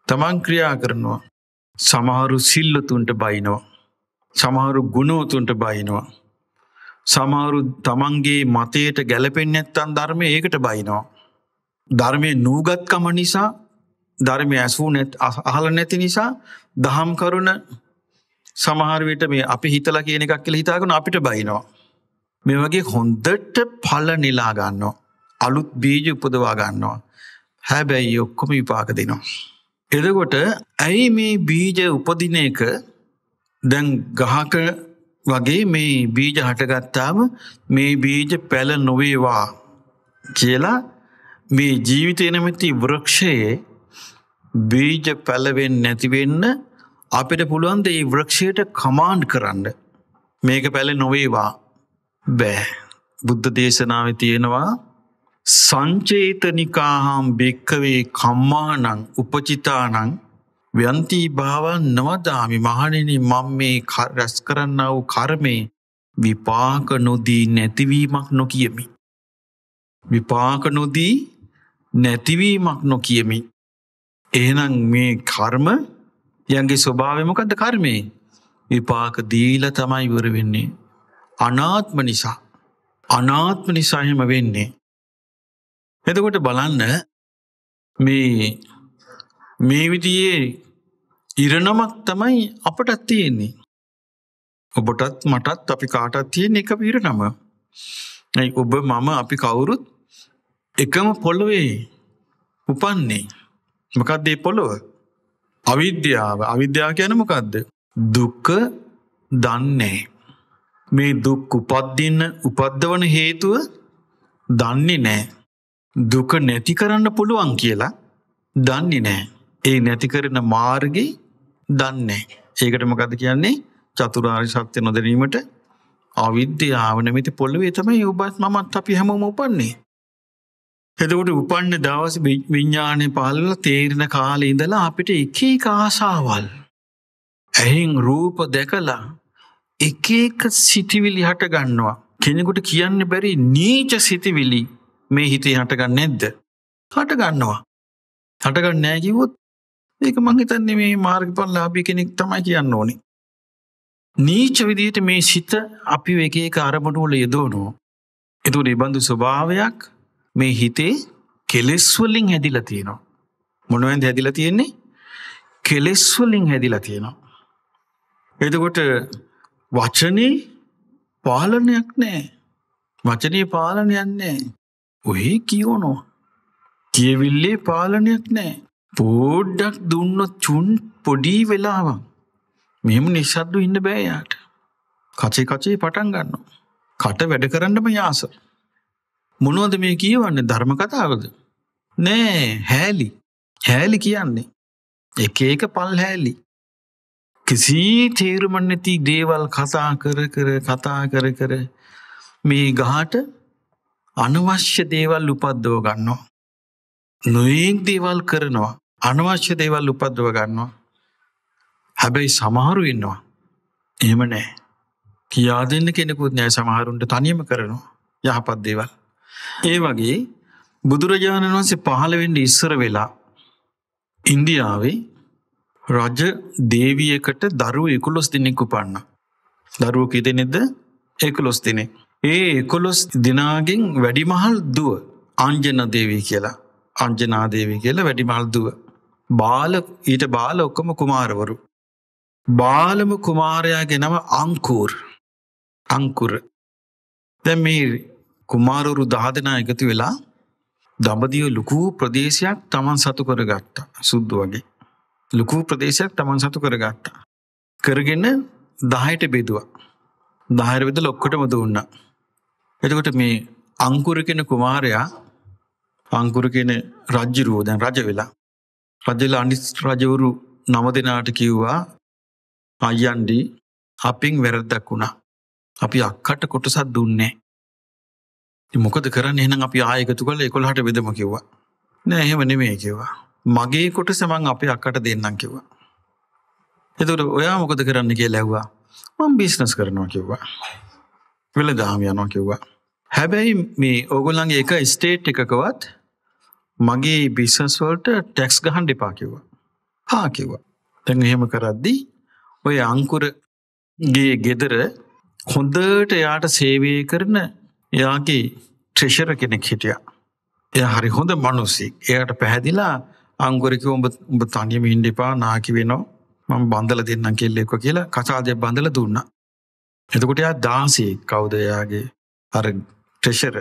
තමන් ක්‍රියා කරනවා සමහරු සිල්ලතුන්ට බයිනෝ සමහරු ගුණෝතුන්ට බයිනවා සමහරු තමන්ගේ මතයට ගැලපෙන් ඇත්තන් ධර්මය ඒකට බයිනෝ ධර්මය නූගත්කම නිසා ධර්මය ඇසූ නැත් අහල නැති නිසා දහම් කරුණ සමහරවිට මේ අපි හිතලා කියන එකක් කියල හිතාගන අපිට බයිනවා. මේ වගේ හොන්දට පල නිලා ගන්නවා. අලුත් බීජ උපදවා ගන්නවා. හැබැයි ඔක්කොම විපාක දෙනවා. එදකොට ඇයි මේ බීජ උපදින එක දැන් ගහක වගේ මේ බීජ හටගත්තාම මේ බීජ පැල නොවේවා කියලා මේ ජීවිතය නැමැති වෘක්ෂයේ බීජ පැලවෙන් නැතිවෙන්න අපිට පුළුවන්ද ඒ වෘක්ෂයට කමාන්ඩ් කරන්න මේක පැල නොවේවා බෑ බුද්ධ දේශනාව තියෙනවා සංචේතනිකාහාම් භික්කවේ කම්මානං උපචිතානං ව්‍යන්තී භාවන් නවදාමි මහණෙනි මං මේ රැස් කරන්න වූ කර්මය විපාක නොදී නැතිවීමක් නොකියමි. විපාක නොදී නැතිවීමක් නොකියමි. එහනම් මේ කර්ම යන්ගේ ස්වභාවය මොකක්ද කර්මය විපාක දීල තමයි ඉවර වෙන්නේ. අනාත්ම නිසා අනාත්ම නිසාහෙම වෙන්නේ. එතකොට බලන්න මේ මේ විදියේ ඉරණමක් තමයි අපටත් තියෙන්නේ. ඔබටත් මටත් අපි කාටත් තියෙන එක පිරණම. ඇයි ඔබ මම අපි කවුරුත් එකම පොළොවේ උපන්නේ. මකක්දේ පොළොව අවිද්‍යාව අවිද්‍යාව කියන මොකක්ද දුක්ක දන්නේ මේ දුක් උපද්දින්න උපද්දවන හේතුව දන්නේ නෑ දුක නැති කරන්න පුළුවන් කියලා දන්නේ නෑ ඒ නැති කරන මාර්ගය දන්නේ ඒකට මොකද කියන්නේ චතුරාර් සත්‍ය නොදරීමට අවිද්‍යාව නැමිති පොල්ලවේ තමයි ඔබත් මත් අපි හැමෝම උපන්නේ එදකොට උපන්න දවස විඤ්ඥානය පාලල තේරණ කාලෙ ඉඳලා අපිට එකේ ආසාවල්. ඇහෙන් රූප දැකලා එකක සිටිවිලි හට ගන්නවා. කෙනෙකුට කියන්න බැරි නීච සිතිවිලි මේ හිතේ හටගන්න නැද්ද. හට ගන්නවා. හටගන්න නෑකිවොත් ඒක මංහිතන්නේ මේ මාර්ගපල් ලාබි කෙනෙක් තමයි කියන්න ඕනේ. නීච විදියට මේ සිත අපි එකේ අරමුණුවල යෙදෝනෝ. එතු නිබඳු ස්වභාවයක් මේ හිතේ කෙලෙස්වලින් හැදිලා තියෙනවා. මොනුවෙන්ද හැදිලා තියෙන්නේ කෙලෙස්වලින් හැදිලා තියෙනවා. එතකොට වචනේ පාලනයක් නෑ වචනය පාලනයන්නේ ඔහේ කියෝනෝ කියවිල්ලේ පාලනයක් නෑ පෝඩ්ඩක් දුන්න චුන් පොඩි වෙලාවක් මෙම නිසද්දු ඉන්න බෑයාට කචේ කචේ පටන් ගන්න කට වැඩ කරන්නම යාස මොනෝද මේ කියවන්නේ ධර්ම කතාවද නෑ හෑලි හෑලි කියන්නේ එක එක පල් හෑලි කිසි තේරුමක් නැති දේවල් කතා කර කර කතා කර කර මේ ගහට අනවශ්‍ය දේවල් උපද්දව ගන්නවා නොයෙක් දේවල් කරනවා අනවශ්‍ය දේවල් උපද්දව ගන්නවා හැබැයි සමහරු ඉන්නවා එහෙම නෑ කියා දෙන්න කෙනෙකුත් නෑ සමහරුන්ට තනියම කරනවා යහපත් දේවල් ඒ වගේ බුදුරජාණන් වන්සේ පහළවෙඩ ඉස්සර වෙලා ඉන්දියාවේ රජ දේවියකට දරුව එකුලොස් දිනෙක් උපන්න. දරුව කිදනෙද එකුලොස් දිනේ. ඒ එකොලොස් දිනාගෙන් වැඩිමහල් දුව අංජන දේවී කියලා අංජනාදේවී කියලා වැඩිමහල් දුව. බාල ඊට බාල ඔක්කම කුමාරවරු. බාලම කුමාරයාගෙනම අංකූර් අංකුර. දැ මේ කුමාරවරු දහදෙනා එකතු වෙලා දඹදිව ලොකු ප්‍රදේශයක් තමන් සතු කරගත්තා සුද්ද වගේ. ලොකු ප්‍රදේශයක් තමන් සතු කරගත්තා. කරගෙන දහයට බෙදවා. දහයට බෙද ලොක්කොටම දුන්න. එතකොට මේ අංකුර කෙන කුමාරයා අංකුර කෙන රජ්ජිරුවෝ දැන් රජ වෙලා. රජල අනිස් රජවරු නම දෙනාට කිව්වා අයියන්ඩි අපින් වැරද්දක් වුණා. අපි අක්කට කොටසක් දුන්නේ. මොකද කරන්න එහෙනම් අපි ආයකතු කළ එකොළහට බෙදම කිව්වා නෑ එහෙම නෙමේ කිව්වා මගේ කොට සමන් අපි අක්කට දෙන්නම් කිව්වා එතකට ඔයා මොකද කරන්න කිය ලැව්වා මං බිස්නස් කරනවා කිව්වා වෙල දාම යනවා කිව්වා හැබැයි මේ ඕගොල්ලන්ගේ එක ස්ටේට් එකකවත් මගේ බිස්නස්වල්ට ටැක්ස් ගහන් දෙපා කිව්වා හා කිව්වා තැන් එහෙම කරද්දී ඔය අංකුරගේ ගෙදර හොඳට එයාට සේවය කරන එයාගේ ට්‍රෙෂර කෙනෙක් හිටිය. එය හරි හොඳ මනුස්සෙක් එයට පැහැදිලා අංගුවරක උඹ උඹ තනියම ඉන්ඩිපා නාකි වෙනවා මම බන්දල දෙන්නම් කෙල්ලෙක්ව කියලා කසාදය බඳල දුන්න. එතකොට එයා දාසේ කවුදයාගේ අර ට්‍රෙෂර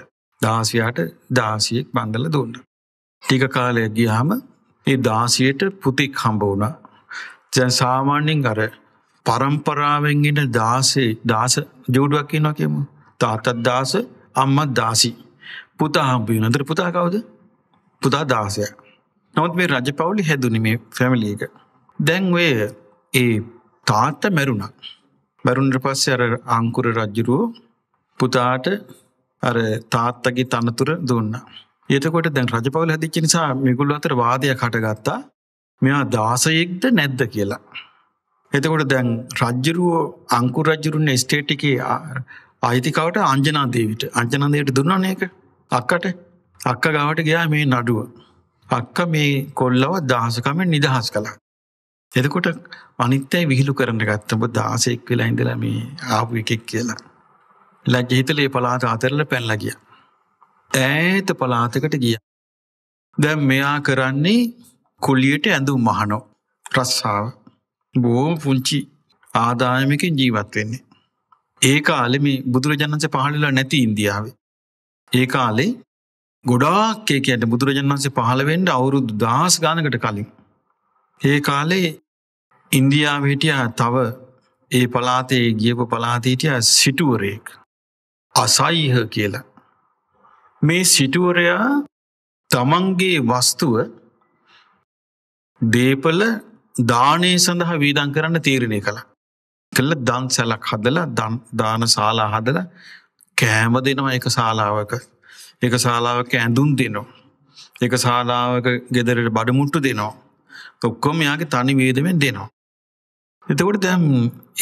දාසියාට දාසියෙක් බන්දල දුන්න. ටික කාලයක් ගියහම ඒ දාසියට පුතික් හම්බ වුණ ජැන් සාමාන්‍යෙන් අර පරම්පරාවෙන්ගෙන දාසේ දාස ජෝඩුවක් කියනවා කියමු තාතත් දාස අම්මත් දාසි පුතා හම්බුවෙන අදර පුතා කවුද පුතා දාසය නොත් මේ රජ පවුලි හැදුනීමේ ෆැමිලියක දැන් ඔය ඒ තාත්ත මැරුණ මැරුන්ට පස්ස අර අංකුර රජ්ජුරුවෝ පුතාට අර තාත්තගේ තනතුර දුන්න. එතකොට දැන් රජපවල හදිච්ච නිසා මිගුල්ල අතර වාදයක් හටගත්තා මෙයා දාසයෙක්ද නැද්ද කියලා. එතකොට දැන් රජ්ජරුවෝ අංකු රජරුන් ස්ටේටිකේ අයිතිකවට අංජනාදීවිට අංජනදයට දුන්නන එක අක්කට අක්ක ගාවට ගයා මේ නඩුව. අක්ක මේ කොල්ලව දහසකමෙන් නිදහස් කලා. එදකොට අනිත්තයි විහිලු කරන්න ගත්තම දාසෙක් වෙලා ඉඳලා මේ ආපු එකෙක් කියලා. ලැජ්ජහිතලේ පලාත අතරල පැල්ල ගිය. ඈත පලාතකට ගිය. දැම් මෙයා කරන්නේ කොල්ලියට ඇඳු මහනෝ රස්සාාව බෝම පුංචි ආදායමකින් ජීවත් වෙන්නේ. ඒ කාලෙ මේ බුදුරජාණන්ස පහළලා නැති ඉන්දියාවේ. ඒ කාලේ ගොඩාක් ඒ ඇයට බුදුරජන් වන්සේ පහළවෙන්ඩ අවුරුදු දහස් ගානකට කලින්. ඒ කාලේ ඉන්දියාව හිටිය තව ඒ පලාතේ ගියපු පලාතීටිය සිටුවරයෙක් අසයිහ කියලා. මේ සිටුවරයා තමන්ගේ වස්තුව දේපල දානය සඳහා වීදන් කරන්න තීරණය කළ. කළ දන්සැලක් හදලා දාන ශලා හදල කෑම දෙනවා එක ශලාවක එක ශලාවක ඇඳුම් දෙනවා. එක ශලාවක ගෙදරට බඩමුට්ටු දෙනවා. ඔක්කොම යාගේ තනි වේදමෙන් දෙනවා. එතකොට දැම්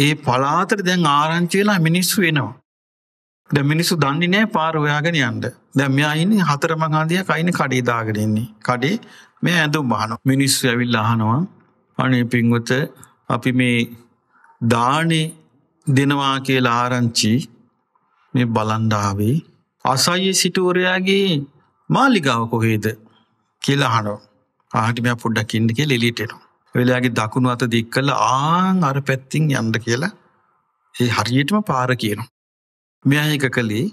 ඒ පලාතර දැන් ආරංචිවෙලා මිනිස්සු වෙනවා. ද මිනිස්සු දන්නේ නෑ පාර ඔයාගෙන යන්ට දැම්යා ඉන්න හතර මහාදිය කයින කඩේ දාගෙනෙන්නේ කඩේ මේ ඇඳුම් බාන මිනිස්සු ඇවිල් අහනවා අනේ පින්වත අපි මේ දානේ දෙනවා කියලා ආරංචි මේ බලන්න ආවේ අසයි සිටුවරයාගේ මාලිගාව කොහේද කියලා අහනවා. ආහට මෙයා පොඩ්ඩක් ඉන්න කියලා එළියට එනවා. වෙලාගේ දකුණු අත දික් කළා ආන් අර පැත්තින් යන්න කියලා ඒ හරියටම පාර කියනවා. මෙයා එක කළේ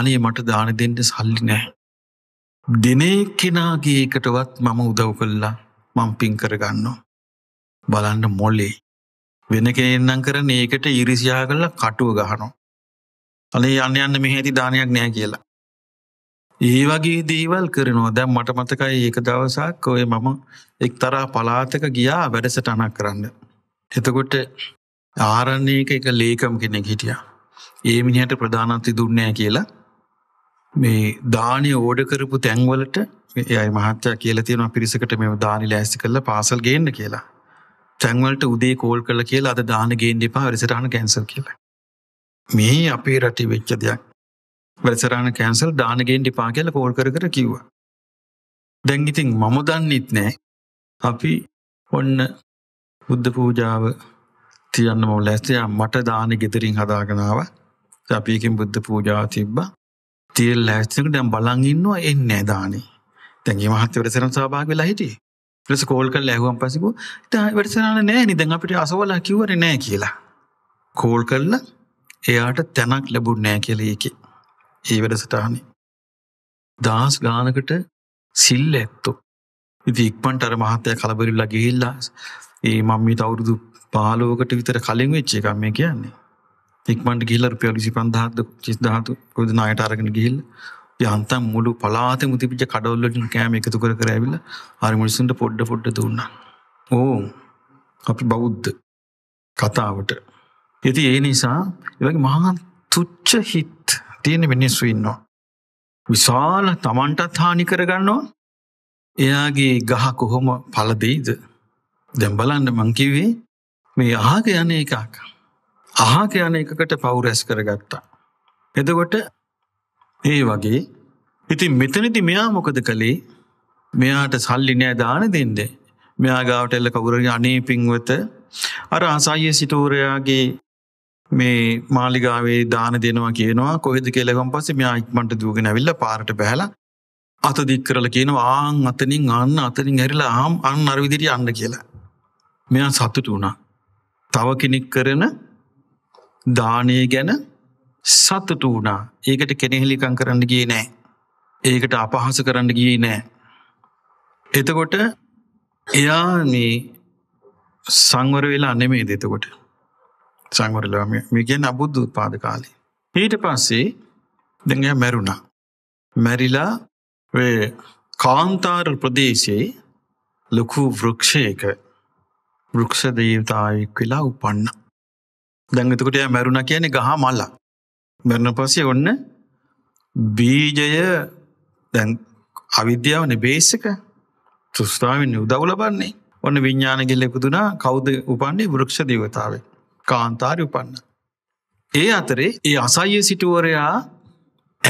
අනේ මට දාන දෙන්න සල්ලි නැහැ. දිනේ කෙනාගේ එකටවත් මම උදව් කළා මං පින් කරගන්නවා. බලන්න මොලේ වෙන කෙනෙන්නම් කරන ඒකට ඉරිසියා කරලා කටුව ගහනවා. අනේ යන්න යන්න මෙහැති දානයක් නෑ කියලා. ඒ වගේ දේවල් කරනවා දැම් මට මතකයි ඒක දවසක් ඔය මම එක්තරා පලාතක ගියා වැඩසටනක් කරන්න. එතකොට ආරණයක එක ලේකම් කෙනෙක් හිටියා. ඒ මිනිහට ප්‍රධානන්ති දුන්නෑ කියලා මේ දානය ඕඩ කරපු තැන්වලට එයයි මහත්තයා කියල තියෙනවා පිරිසකට මෙම දානි ලෑස්ති කරල පාසල් ගේන්න කියලා තැන්වලට උදේ කෝල් කළ කියලා අද දාන ගේන්න එපා වැඩසටහන කැන්සල් කියලා. මේ අපේ රටේ වෙච්ච දෙයක්. වැඩසටහන කැන්සල් දාන ගේන්න එපා කියලා කෝල් කර කර කිව්වා. දැන් ඉතින් මම දන්නෙත් නෑ. අපි ඔන්න බුද්ධ පූජාව තියන්න මම ලැස්තියා මට දාන ගෙදරින් හදාගෙන ආවා. අපි එකෙන් බුද්ධ පූජාව තිබ්බා. තියලා ලැස්තිනක දැන් බලන් ඉන්නවා එන්නේ නෑ දානේ. දැන් මේ මහත්වරසරම් සහභාගී වෙලා හිටියේ. ලෙස කෝල් කල් ඇහුවම් පසිකු ත වැඩසනාන නෑ නිදැන් අපිට අසවල කිවර නෑ කියලා. කෝල් කල්ල එයාට තැනක් ලැබු් නෑ කියලයකි ඒ වැඩසටහනි. දහස් ගානකට සිල්ල ඇත්තෝ. ඉති ඉක්පන්ට අර මහත්තය කලබරිල්ලා ගිහිල්ලා ඒ මම්මීට අවුරුදු පාලෝකට විතර කලින් වෙච්ච එකක් මේ කියන්නේ. ඉක්මට ගිල්ල රුපියල් විසි පන්දහත් චිස්දහතු කොද නායට අරගෙන ගිහිල්ලා යන්තම් මුළු පලාත මුතිපිච කඩවල්ලටින් කෑම එකතු කර කරඇවිල අරි මිනිසුන්ට පොඩ්ඩ පොඩ්ඩ දුන්න. ඕ අපි බෞද්ධ කතාවට. ඇති ඒ නිසා එවගේ මහන් තුච්ච හිත් තියෙන මිනිස්සු ඉන්නවා. විශාල තමන්ටත් හානි කරගන්නවා එයාගේ ගහ කොහොම පලදෙයිද දැම්බලන්න මංකිවේ මේ අහක යන එකක්. අහක යන එකකට පවුරැස් කරගත්තා. එදකොට ඒ වගේ ඉතින් මෙතනති මෙයා මොකද කළේ මෙයාට සල්ලි නෑ දාන දෙන්න මෙයා ගාවට එල්ල කවුරගේ අනේ පින්වත අර ආසායේ සිටෝරයාගේ මේ මාලිගාවේ දාන දෙනවා කියනවා කොහෙද කෙලගම් පස්සේ මෙයා ඉක්මට දූගෙන ඇවිල්ල පාරට බැහලා අත දික්කරල කියනවා ආං අතනින් අන්න අතනින් ඇරිලා ආම් අන්න අරවිදිරි අන්න කියලා මෙයා සතුට වුණා තව කෙනෙක් කරන දානය ගැන සතුටු වුණා ඒකට කෙනෙහෙලිකං කරන්න ගිය නෑ. ඒකට අපහස කරන්න ගිය නෑ. එතකොට එයා මේ සංවර වෙලා අනෙමේ දෙතකොට සංවරලා මේකෙන් අබුද්ධ උත්පාද කාලේ. ඊට පස්සේ දෙඟ මැරුණා. මැරිලා කාන්තාර ප්‍රදේශයේ ලොකු වෘක්ෂයක වෘක්ෂ දේවතාවෙක් වෙලා උපන්න. දැඟතකොට එය මැරුණ කියන්නේ ගහ මල්ලා. බැරණ පස්සේ ඔන්න බීජය දැන් අවිද්‍යාවන බේසක තුස්ථාවන්න උදව ලබන්නේ ඔන්න විඤ්ඥානගෙල්ල එකුතුනා කෞද උපන්නේ බෘක්ෂ දීවතාවේ කාන්තාරය උපන්න. ඒ අතරේ ඒ අසයිය සිටුවරයා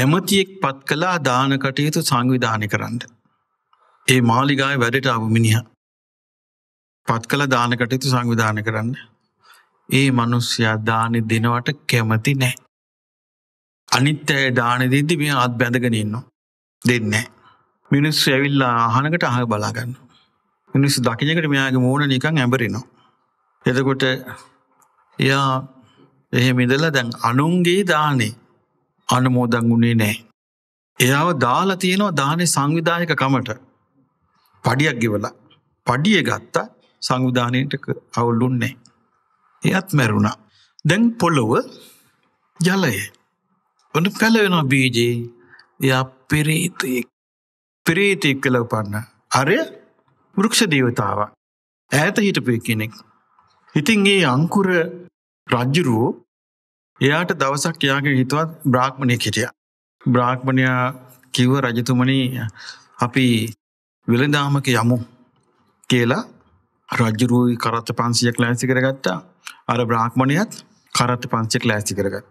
ඇමතියෙක් පත් කලා දාන කටයුතු සංවිධානය කරන්න. ඒ මාලිගාය වැඩට අව මිනිහ. පත් කළ දාන කටයුතු සංවිධාන කරන්න. ඒ මනුස්්‍යයා දානෙ දෙනවට කැමති නෑ. අනිත් ඇය දානදීදි මේ අත් බැඳගෙනන්නවා දෙන්න මිනිස් ඇවිල්ලා ආහනකට අහ බලාගන්න මිනිස් දකිනකට මෙයාගේ මූුණ නිකං ඇඹරෙනවා එතකොට එයා එහෙ මිදල දැන් අනුන්ගේ දානේ අනුමෝදන් වුණේ නෑ එයාව දාලා තියෙනවා දානේ සංවිධායක කමට පඩියක් ගෙවලා පඩිය ගත්තා සංවිධානයට අවුල්ලුන්නේ එයත් මැරුණා දැන් පොළොව ජලයේ ඔන්න පැලවෙන බීජේ යා පෙරේතයෙක් පෙරේතයෙක් කළ උපන්න අරය වෘක්ෂ දේවතාව ඈත හිටපය කෙනෙක් ඉතින් ඒ අංකුර රජ්ජුරුවෝ එයාට දවසක් යාගේ හිතුවත් බ්‍රාහ්මණය කෙටිය බ්‍රාහ්මණයා කිව්ව රජතුමනි අපි වෙළදාමක යමු කියලා රජ්ජුරුවයි කරත්ත පන්සියක් ලෑසි කරගත්තා අර බ්‍රාහ්මණයත් කරත්ත පංචෙක් ලෑසි කරගත්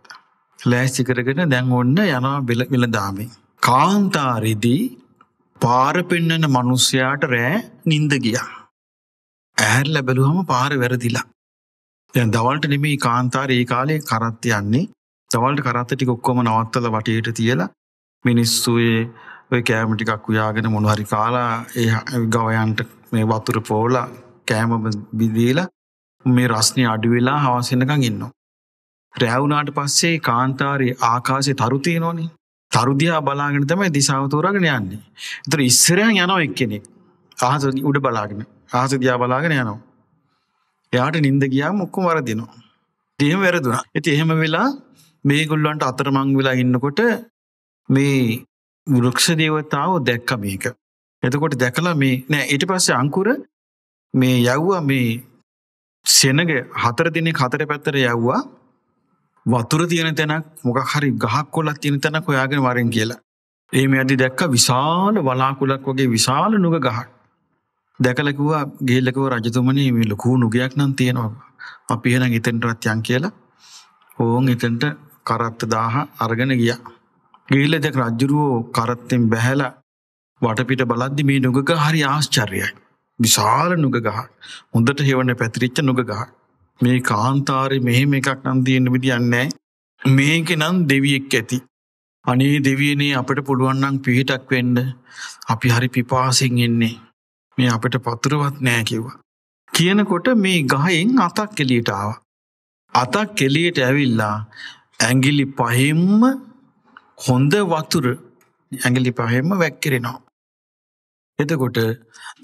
ලෑස්ති කරගෙන දැන් ඔන්න යනවා බෙල වෙලදාමේ. කාන්තාරිදී පාර පෙන්නන මනුස්සයාට රෑ නින්ද ගියා. ඇහැරල බැලුවම පාර වැරදිලා. දැන් දවල්ට නෙමේ කාන්තාර ඒ කාලේ කරත් යන්නේ. දවල්ට කරත්ත ටික ඔක්කොම නවත්තල වටේට තියලා මිනිස්සුයේ ඔය කෑම ටිකක් උයාගෙන මොනහරි කාලා ඒ ගවයන්ට මේ වතුර පෝලා කෑම බිදීලා මේ රස්නය අඩුවෙලා හවසනකං ඉන්නවා. රැවුනාට පස්සේ කාන්තාරයේ ආකාශය තරු තියෙනවනේ. තරු දිහා බලාගෙන තමයි දිශාව තෝරාගෙන යන්නේ. ඒතර ඉස්සරහන් යනවා එක්කෙනෙක්. ආහස උඩ බලාගෙන. ආහස දිහා බලාගෙන යනවා. එයාට නිින්ද ගියාම ඔක්කොම වරදිනවා. එහෙම වැරදුනා. ඉතින් එහෙම වෙලා මේගොල්ලන්ට අතරමං වෙලා ඉන්නකොට මේ වෘක්ෂ දේවතාව දැක්ක මේක. එතකොට දැකලා මේ නෑ ඊට පස්සේ අංකුර මේ යව්වා මේ සෙනග හතර දිනේ හතර පැත්තට යව්වා වතුර තියෙන තැනක් මොකක් හරි ගහක් කොලක් තියෙන තැනක් හොයාගෙන වරෙන් කියලා. ඒ මෙයාට දැක්ක විශාල වලාකුලක් වගේ විශාල නුග ගහක්. දැකලා කිව්වා ගිහිල්ලා කිව්වා රජතුමනි මේ ලොකු නුගයක් නම් තියෙනවා. අපි එහෙනම් එතෙන්ටවත් යන් කියලා. ඕන් එතෙන්ට කරත්ත 1000 අරගෙන ගියා. ගිහිල්ලා දැක රජුරෝ කරත්තෙන් බැහැලා වටපිට බලද්දි මේ නුගක හරි ආශ්චර්යයි. විශාල නුග ගහක්. හොඳට හේවන්න පැතිරිච්ච නුග ගහක්. මේ කාන්තාරය මෙහෙම එකක් නම් තියෙන විදිියන්නෑ මේක නම් දෙවියෙක් ඇති අනේ දෙවියනේ අපට පුළුවන්නම් පිහිටක් වෙන්න අපි හරි පිපාසිෙන් එන්නේ මේ අපට පතුරුවත් නෑ කිව්වා. කියනකොට මේ ගහයෙන් අතක් කෙලියට ආව. අතක් කෙලියට ඇවිල්ලා ඇගිලි පහෙම්ම හොඳ වතුර ඇගිලි පහෙම්ම වැක්කිරෙනවා. එතකොට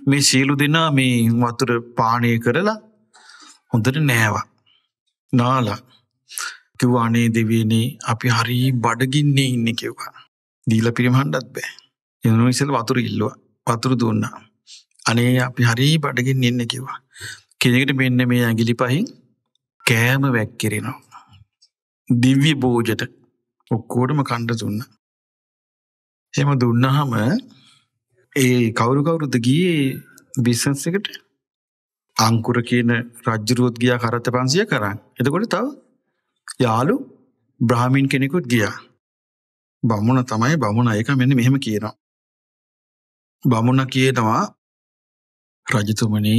මේ සීලු දෙනා මේ වතුර පානය කරලා හොඳට නෑවා. නාලා කිව්වානේ දෙවනේ අපි හරි බඩගින්නේ ඉන්න කිව්වා. දීල පිරිමහණ්ඩත් බෑ. එනු ඉසල් වතුර ඉල්ලුව වතුර දුන්නා. අනේ අපි හරි බඩගින් ඉන්න කිව්වා. කෙනෙකට මෙන්න මේ ඇගිලි පහින් කෑම වැැක්කිරෙනවා. දිව්‍ය බෝජට ඔක්කෝටම කණ්ඩ දුන්න. එම දුන්නහම ඒ කවුරු කවුරුද ගියේ බිස්සන්ස එකට අංකුර කියන රජ්ජුරුවොත් ගියා කරත පන්සිය කරන්න. එතකොට තව යාලු බ්‍රාහමින් කෙනෙකුත් ගියා. බමුණ තමයි බමුණ ඒක මෙන්න මෙහෙම කියනවා. බමුණ කියනවා රජතුමනි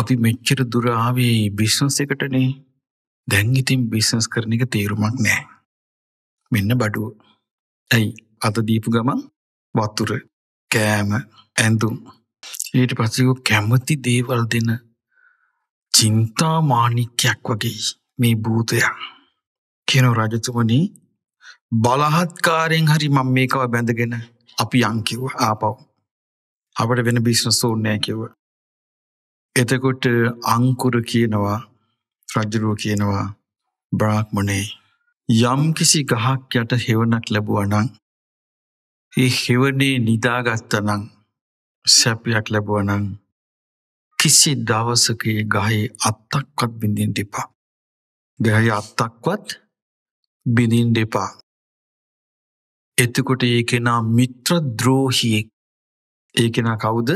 අපි මෙච්චර දුර ආවේ බිස්නස් එකටනේ. දැන් ඉතින් බිස්නස් කරන එක තේරුමක් නැහැ. මෙන්න බඩුව. ඇයි අද දීපු ගමන් වතුර, කෑම, ඇඳුම් ඊට පස්සෙ කැමති දේවල් දෙන චින්තා මාණික්කයක් වගේ මේ භූතයා කියන රජතුමනි බලහත්කාරයෙන් හරි මම මේකව බැඳගෙන අපි යන් කිව්වා ආපහු අපට වෙන බිස්නස් ඕනේ නැහැ කිව්වා එතකොට අංකුර කියනවා රජුරෝ කියනවා බ්‍රාහ්මණේ යම් කිසි ගහක් යට හෙවණක් ලැබුවා නම් ඒ හෙවණේ නිදාගත්තා නම් සැපයක් ලැබුවා නම් කිසි දවසක ඒ ගහේ අත්තක්වත් බිඳින්න එපා. ගහේ අත්තක්වත් බිඳින්න එපා. එතකොට ඒ කෙනා මිත්‍ර ද්‍රෝහියෙක්. ඒ කෙනා කවුද?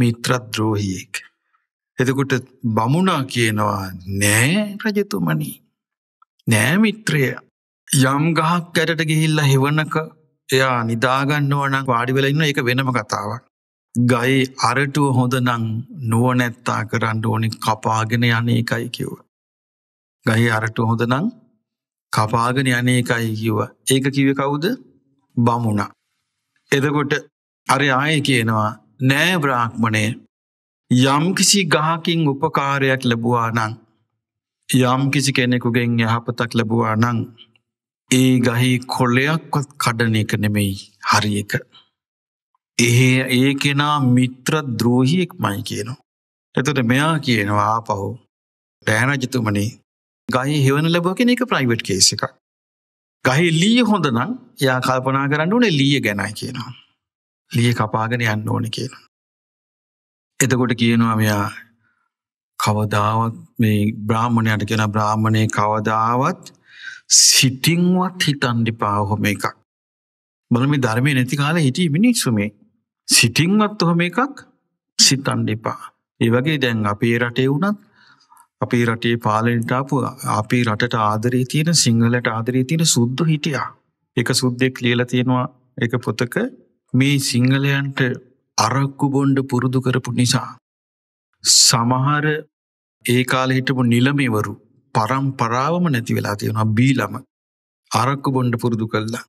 මිත්‍ර ද්‍රෝහියෙක්. එතකොට බමුණා කියනවා නෑ රජතුමනි. නෑ මිත්‍රය. යම් ගහක් ඇටට ගිහිල්ලා හෙවණක එයා නිදාගන්නව නම් වාඩිවෙලඉන්න එක වෙනම කතාවක්. ගයි අරටුව හොඳ නං නුවනැත්තා කරන්න ඕනි කපාගෙන යනේ එකයි කිව්ව. ගහි අරටුව හොඳ නං කපාගෙන යනේ එකයි කිව්ව. ඒක කිව කවුද බමුණ. එදකොට අරි ආය කියනවා නෑ බ්‍රාහ්මණය යම්කිසි ගහකින් උපකාරයක් ලැබවා නං යම් කිසි කෙනෙකුගෙන් යහපතක් ලැබවා නං ඒ ගහේ කොල්ලයක්වත් කඩන එක නෙමෙයි හරි එක. එහේ ඒ කෙනා මිත්‍ර ද්‍රෝහියෙක් මයි කියනවා. එතට මෙයා කියනවා ආපහු පෑනජතුමනේ ගහි හෙවන ලැබ කෙන එක ප්‍රයිවට් කේස එකක්. ගහි ලී හොඳනම් යා කල්පනා කරන්න ඕනේ ලිය ගැනයි කියනවා. ලිය කපාගෙන යන්න ඕන කියන. එතකොට කියනවා මෙයා කවදාවත් මේ බ්‍රාහ්මණයට කියෙන බ්‍රාහ්මණය කවදාවත් සිටින්වත් හිතන්ඩිපා හොම එකක් බල මේ ධර්මය නැති කාල හිටිය මිනිස්සුමේ සිටින්වත් ඔහොම එකක් සිතන්ඩිපා ඒ වගේ දැන් අපේ රටේ වුණත් අපේ රටේ පාලෙන්ටාපු අපේ රටට ආදරී තියෙන සිංහලට ආදරී තියෙන සුද්දු හිටියා එක සුද්දෙක් ලියල තියෙනවා එක පොතක මේ සිංහලයන්ට අරක්කු බොන්්ඩ පුරුදු කරපු නිසා සමහර ඒ කාල හිටපු නිලමේවරු පරම්පරාවම නැති වෙලා තියෙනවා බීලම අරක්කු බොන්්ඩ පුරුදු කල්ලා.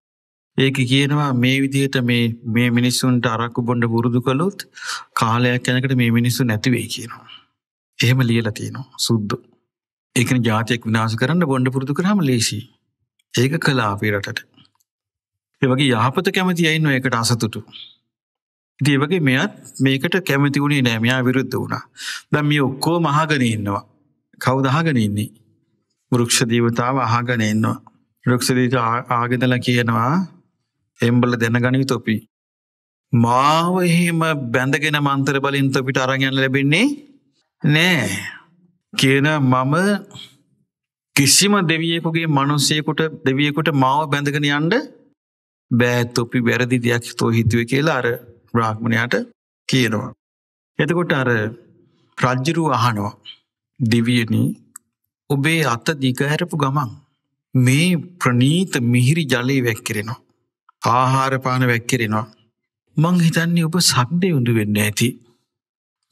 ඒක කියනවා මේ විදිහට මේ මේ මිනිස්සුන්ට අරක්කු බොන්්ඩ පුරුදු කළොත් කාලයක් යැනකට මේ මිනිස්සු නැතිවේ කියනවා. එහෙම ලියල තියෙනවා සුද්දු. ඒකන ජාතියක් විනාශ කරන්න බොන්ඩ පුරදු කරහම ලේසි. ඒක කලා අපේ රටට. ඒවගේ යහපත කැමති අයින්න ඒකට අසතුටු. දේවගේ මෙයත් මේකට කැමති වුණේ නෑමයා විරුද්ධ වුණා. දැම් මේ ඔක්කෝ මහාගන ඉන්නවා. කවදහගෙන ඉන්නේ. වෘක්ෂ දේවතාව අහගෙන ඉන්නවා. වෘක්ෂ දේවතාව ආගෙනලා කියනවා එම්බල දැනගනි තොපි. මාව එහෙම බැඳගෙන මන්තර බලින් තොපිට අරන් යන්න ලැබෙන්නේ නෑ. කියන මම කිසිම දෙවියෙකුගේ මිනිසෙකුට දෙවියෙකුට මාව බැඳගෙන යන්න බෑ තොපි වැරදි දෙයක් තෝ හිතුවේ කියලා අර බ්‍රාහ්මණයාට කියනවා. එතකොට අර රජ්ජුරුව අහනවා. දිවියනි ඔබේ අත දිගහැරපු ගමන් මේ ප්‍රනීත මිහිරි ජලය වැැක්කිරෙනවා. ආහාරපාන වැැක්කිරෙනවා. මං හිතන්නේ ඔබ සක්්ඩේ උඳු වෙන්න ඇති.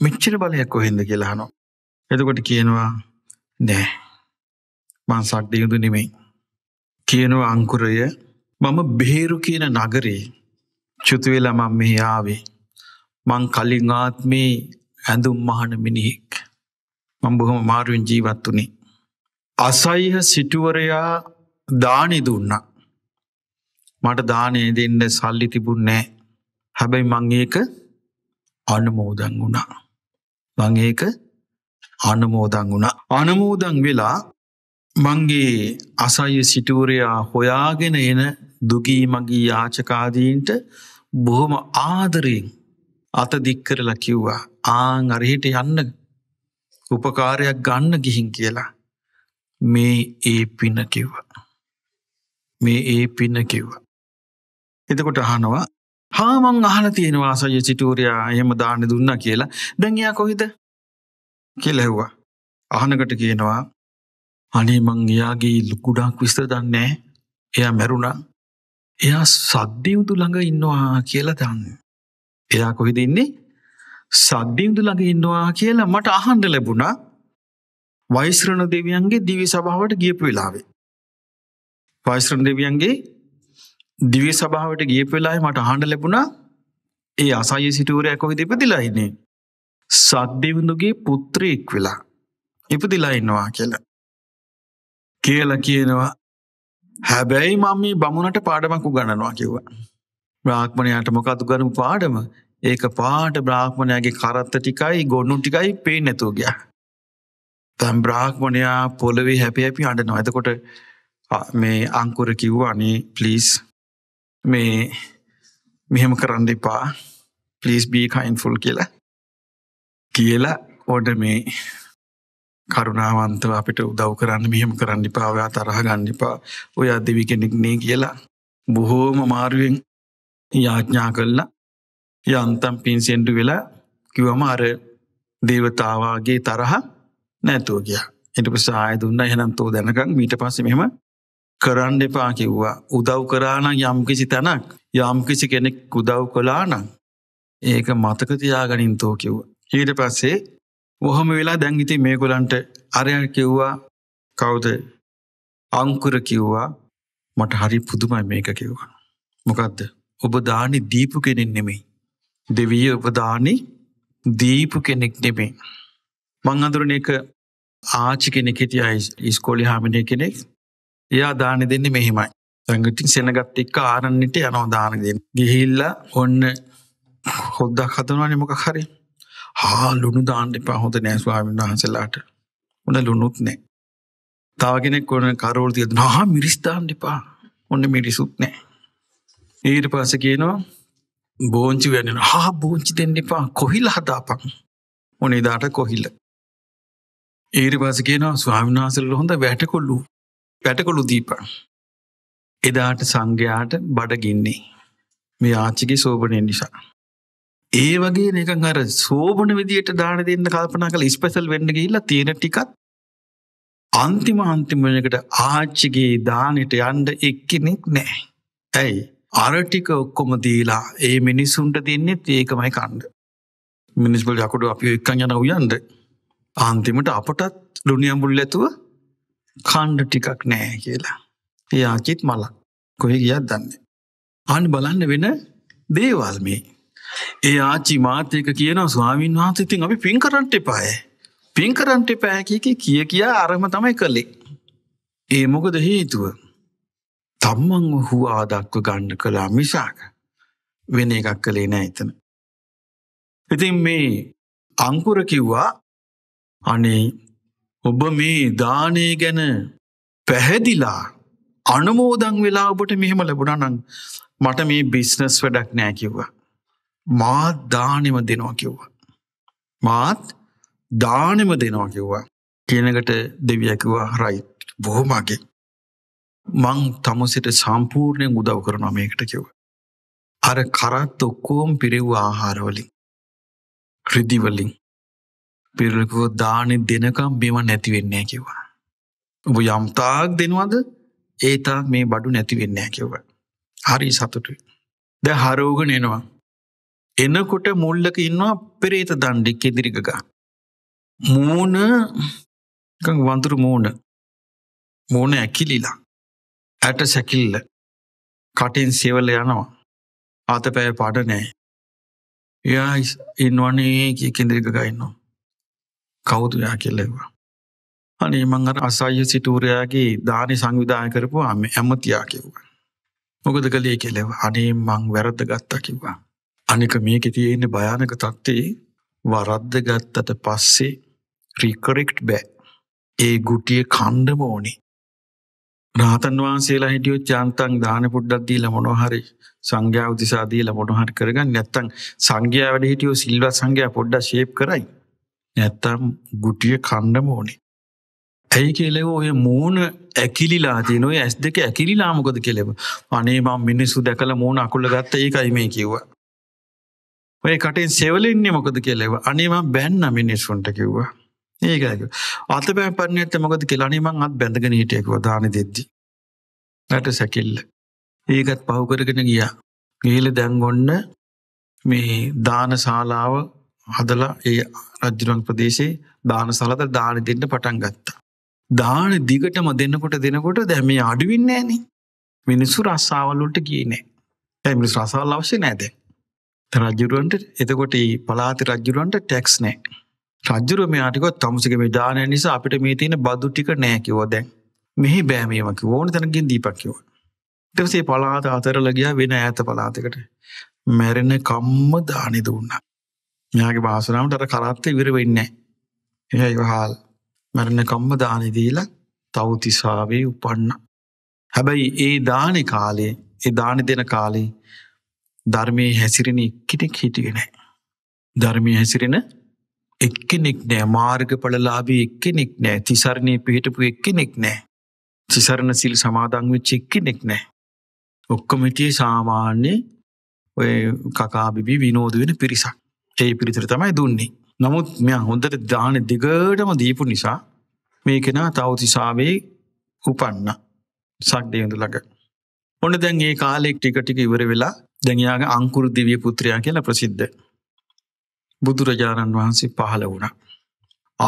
මෙච්චර බලයක් කොහෙන්ද කියලාහනෝ. එතකොට කියනවා නෑ මං සක්්ඩේ යුදු නෙමෙයි. කියනවා අංකුරය මම බේරු කියන නගරේ චුතුවෙලා මං මෙහි ආවේ. මං කලින් ආත්මේ ඇඳුම් මහන මිනිහෙක්. මං බොහොම මාරුවෙන් ජීවත් වනේ. අසයිහ සිටුවරයා දානි දුන්න. මට දානය දෙන්න සල්ලි තිබුන්නෑ. හැබැයි මංඒක අනමෝදන් වුණා. මංඒක අනමෝදන් වුණ. අනමෝදන් වෙලා මංගේ අසය සිටුවරයා හොයාගෙන එන දුගී මගේ යාචකාදීන්ට බොහොම ආදරයෙන් අතදික් කරලා කිව්වා ආං අරහිට යන්න උපකාරයක් ගන්න ගිහින් කියලා. මේ ඒ පින කිව්ව. මේ ඒ පින කිව්ව. එතකොට අහනවා හාමං අහන තියෙනවා සය චිටූරයා එහෙම දාන්න දුන්නා කියලා දැන් එයා කොහෙද කියලා ඇහුවා. අහනකට කියනවා අනේ මං එයාගේ ලුකුඩක් විස්තර දන්නේ එයා මැරුණා. එයා සද්දේවුදු ළඟ ඉන්නවා කියලා දන්නේ. එයා කොහෙද ඉන්නේ? සද්දේවුදු ළඟ ඉන්නවා කියලා මට අහන්න ලැබුණා. වෛශ්‍රණ දෙවියන්ගේ දිවි සභාවට ගියපු වෙලාවේ. වෛශ්‍රණ දෙවියන්ගේ දිවි සභාවට ගියපු වෙලාවේ මට අහන්න ලැබුණා ඒ අසාය සිටුවරයා කොහෙද ඉපදිලා ඉන්නේ? සද්දෙවිඳුගේ පුත්‍රයෙක් වෙලා ඉපදිලා ඉන්නවා කියලා. කියලා කියනවා හැබැයි මම මේ බමුණට පාඩමක් උගන්වනවා කිව්වා. බ්‍රාහ්මණයාට මොකද උගන්වපු පාඩම? ඒක පාට බ්‍රාහ්මණයාගේ කරත්ත ටිකයි ගොන්නු ටිකයි පේන්නේ නැතුව ගියා. තම් බ්‍රාහ්මණයා පොළවේ හැපි හැපි අඩනවා එතකොට මේ අංකුර කිව්ව අනේ පලිස් මේ මෙහෙම කරන්න එපා පලිස් බී කයින්ෆුල් කියලා කියලා ඕඩ මේ කරුණාවන්තව අපිට උදව් කරන්න මෙහෙම කරන්න පාවයා තරහ ගණ්ඩිපා ඔය අදවි කෙනෙක්නේ කියලා බොහෝම මාරුවෙන් යාඥා කල්ලා යන්තම් පින්සෙන්ඩු වෙලා කිවම අර දේවතාවාගේ තරහා නැතුව ගියා. ඊට පස්සේ ආයෙ දුන්නා එහෙනම් තෝ දැනගන් ඊට පස්සේ මෙහෙම කරන්න එපා කිව්වා. උදව් කරා නම් යම්කිසි තැනක් යම්කිසි කෙනෙක් උදව් කළා නම් ඒක මතක තියාගනින් තෝ කිව්වා. ඊට පස්සේ ඔහොම වෙලා දැන් ඉතින් මේගොල්ලන්ට අරයන් කිව්වා කවුද අංකුර කිව්වා මට හරි පුදුමයි මේක කිව්වා. මොකක්ද ඔබ දානි දීපු කෙනෙක් නෙමෙයි. දෙවිය ඔබ දානි දීපු කෙනෙක් නෙමෙයි. මං අඳුරන එක ආචි කෙනෙක් හිටිය ස්කොලි හාමිනය කෙනෙක් එයා දාන දෙන්න මෙහෙමයි සංගටින් සෙනගත් එක්ක ආරන්නට යනෝ දාන දෙන්න ගිහිල්ල ඔන්න හොද්දක් හතනවා මොක හරි හා ලුණු දාන්න එපා හොඳ නෑස්වාමන් වහන්සලාට උන ලුණුත් නෑ තාගෙනෙක් ඕන කරෝල් තිය නහා මිරිස්ථාන්න එපා ඔන්න මිරිසුත් නෑ ඊට පස කියනවා බෝංචි වැෙන හා බෝංචි දෙන්න එපා කොහිල් හදාපන් ඕන එදාට කොහිල්ල ඊට පස කියනවා ස්වාමිනාසල හොඳ වැටකොල්ලු වැටකොළු දීප එදාට සංඝයාට බඩගින්නේ මේ ආච්චිගේ සෝභනය නිසා. ඒ වගේ නිකන් අර සෝභන විදියට දාන දෙන්න කල්පනා කළ ස්පෙසල් වෙන්න ගිහිල්ලා තියෙන ටිකත් අන්තිම අන්තිම වෙනකට ආච්චිගේ දානෙට යන්න එක්කෙනෙක් නැහැ. ඇයි? අර ටික ඔක්කොම දීලා ඒ මිනිසුන්ට දෙන්නෙත් ඒකමයි කන්න. මිනිස්පල් යකුඩු අපි එක්කන් යන උයන්ද අන්තිමට අපටත් ලුණියම්බුල් ඇතුව කණ්ඩ ටිකක් නෑ කියලා. එයාකිත් මලක් කොහෙ ගියත් දන්නේ. අන් බලන්න වෙන දේවල් මේ. ඒ ආච්චි මාතයක කියන ස්වාමීන් වහන්සේ ඉතින් අපි පින් කරන්ට එපාය. පින් කරන්ට එපා කිය කිය කියා අරම තමයි කළේ. ඒ මොකද හේතුව. තම්මං හු ආදක්ව ගණ්ඩ කළා මිසාක වෙන එකක් කළේ නෑ එතන. ඉතින් මේ අංකුර කිව්වා අනේ ඔබ මේ දානය ගැන පැහැදිලා අනුමෝදං වෙලා ඔබට මෙහෙම ලැබුණා නම් මට මේ බිස්නස් වැඩක් නෑ කිව්වා. මාත් දානෙම දෙනවා කිව්වා. මාත් දානෙම දෙනවා කිව්වා. කියනකට දෙවියකිවා හරයි බොහොමගේ. මං තමුසිට සම්පූර්ණයෙන් උදව් කරනවා මේකට කිව්ව. අර කරත් ඔක්කෝම් පිරෙව්වා ආහාරවලින් රිදිවලින් පිරලකෝ දානෙ දෙනකම් මේවා නැති වෙන්නේ කිව්වා. ඔබ යම්තාක් දෙනවද ඒ තාක් මේ බඩු නැති වෙන්නේ කිව්වා. හරි සතුටුයි. දැන් හරවගෙන එනවා. එනකොට මුල්ලක ඉන්නවා පෙරේත දණ්ඩෙක් ඉදිරි ගගා. මූණ නිකන් වඳුරු මූණ. මූණ ඇකිලිලා. ඇට සැකිල්ල. කටින් සෙවල යනවා. අතපය පාඩ නැහැ. එයා ඉන්නවනේ කිය කේන්ද්‍රික ගා ඉන්නවා. කෞතුයා කෙල්ලෙවා. අනේ මංගර අසාය සිටූරයාගේ දානය සංවිධාය කරපු අම ඇමතියා කිව්වා. මොකද කළේ කෙලෙව අනේ මං වැරද්ද ගත්තා කිව්වා. අනික මේක තියෙන්නේ භයානක තත්ත්වේ වරද්ද ගත්තට පස්සේ රිකරෙක්ට් බෑ ඒ ගුටිය කණ්ඩම ඕනි රාතන් වහන්සේලා හිටියෝ චාන්තන් දාන පුඩ්ඩක් දීලා මොනවහරි සංඝයා උදෙසා දීලා මොනවහරි කරගන්න නැත්තම් සංඝයා වැඩ හිටියෝ සිල්වත් සංඝයා පොඩ්ඩක් ෂේප් කරයි නැත්තම් ගුටිය කණ්ඩම ඕනේ. ඇයි කෙලෙව ඔය මූුණ ඇකිලිලා තියන ඔය ඇස් දෙක ඇකිලිලා මොකද කෙලෙව අනේ මං මිනිස්සු දැකල මූුණ අකුල්ල ගත්ත ඒකයි මේ කිව්ව. ඔය කටෙන් සෙවලෙන්නේ මොකද කෙලෙව අනේම බැන්න මිනිස්සුන්ට කිව්වා. ඒකක අත බෑ පරණයට මොකද කෙලනිමං අත් බැඳගෙන හිටියකුව දාන දෙද්දි. නැට සැකිල්ල. ඒකත් පහුකරගෙන ගියා. ගිහිල දැන්ගොන්න මේ දාන ශාලාව හදලා ඒ රජ්ජුරන් ප්‍රදේශයේ දාන සලත දාන දෙන්න පටන් ගත්තා. දාන දිගටම දෙන්නකොට දෙනකොට දැම මේ අඩුවෙන්න ෑන මිනිස්සු රස්සාවල්ලොට කියනේ ඇ මිනිස් රසාවල් අවශ්‍ය නෑද. රජුරුවන්ට එතකොට පලාති රජුරුවන්ට ටෙක්ස් නෑ රජුරුව මෙයාටිකොත් තමුසික මේ දානය නිසා අපිට මේ තියෙන බදු ටික නෑකිවෝ දැන් මෙහි බෑමීමක ඕන තැනකින් දීපක්කිව. තසේ පලාත අතරලගිය වෙන ඇත පලාතකට මැරෙන කම්ම දානෙ දුන්නා. මෙයාගේ භාසනාවට අර කරත්ත ඉවර වෙන්නේ නැහැ. එයා ඉවහල් මරණ කම්ම දානි දීලා තවුතිසාවේ උපන්න. හැබැයි ඒ දානි කාලේ ඒ දානි දෙන කාලේ ධර්මයේ හැසිරෙන එක්කෙනෙක් හිටියේ නැහැ. ධර්මයේ හැසිරෙන එක්කෙනෙක් නෑ මාර්ගඵලලාභී එක්කෙනෙක් නෑ තිසරණේ පිහිටපු එක්කෙනෙක් නෑ තිසරණ සිල් සමාදන් වෙච්ච එක්කෙනෙක් නෑ ඔක්කොම හිටියේ සාමාන්‍ය ඔය කකා බිබී විනෝද වෙන පිරිසක් ඒ පිරිතර තමයි දුන්නේ. නමුත් මෙයා හොඳට දාන දිගටම දීපු නිසා මේ කෙනා තවතිසාවේ උපන්න සක්දයඳු ළඟ. ඔන්න දැන් ඒ කාලෙක් ටික ටික ඉවර වෙලා දැඟයාගේ අංකුරු දිවිය පුත්‍රයා කියලා ප්‍රසිද්ධ. බුදුරජාණන් වහන්සේ පහළ වුණා.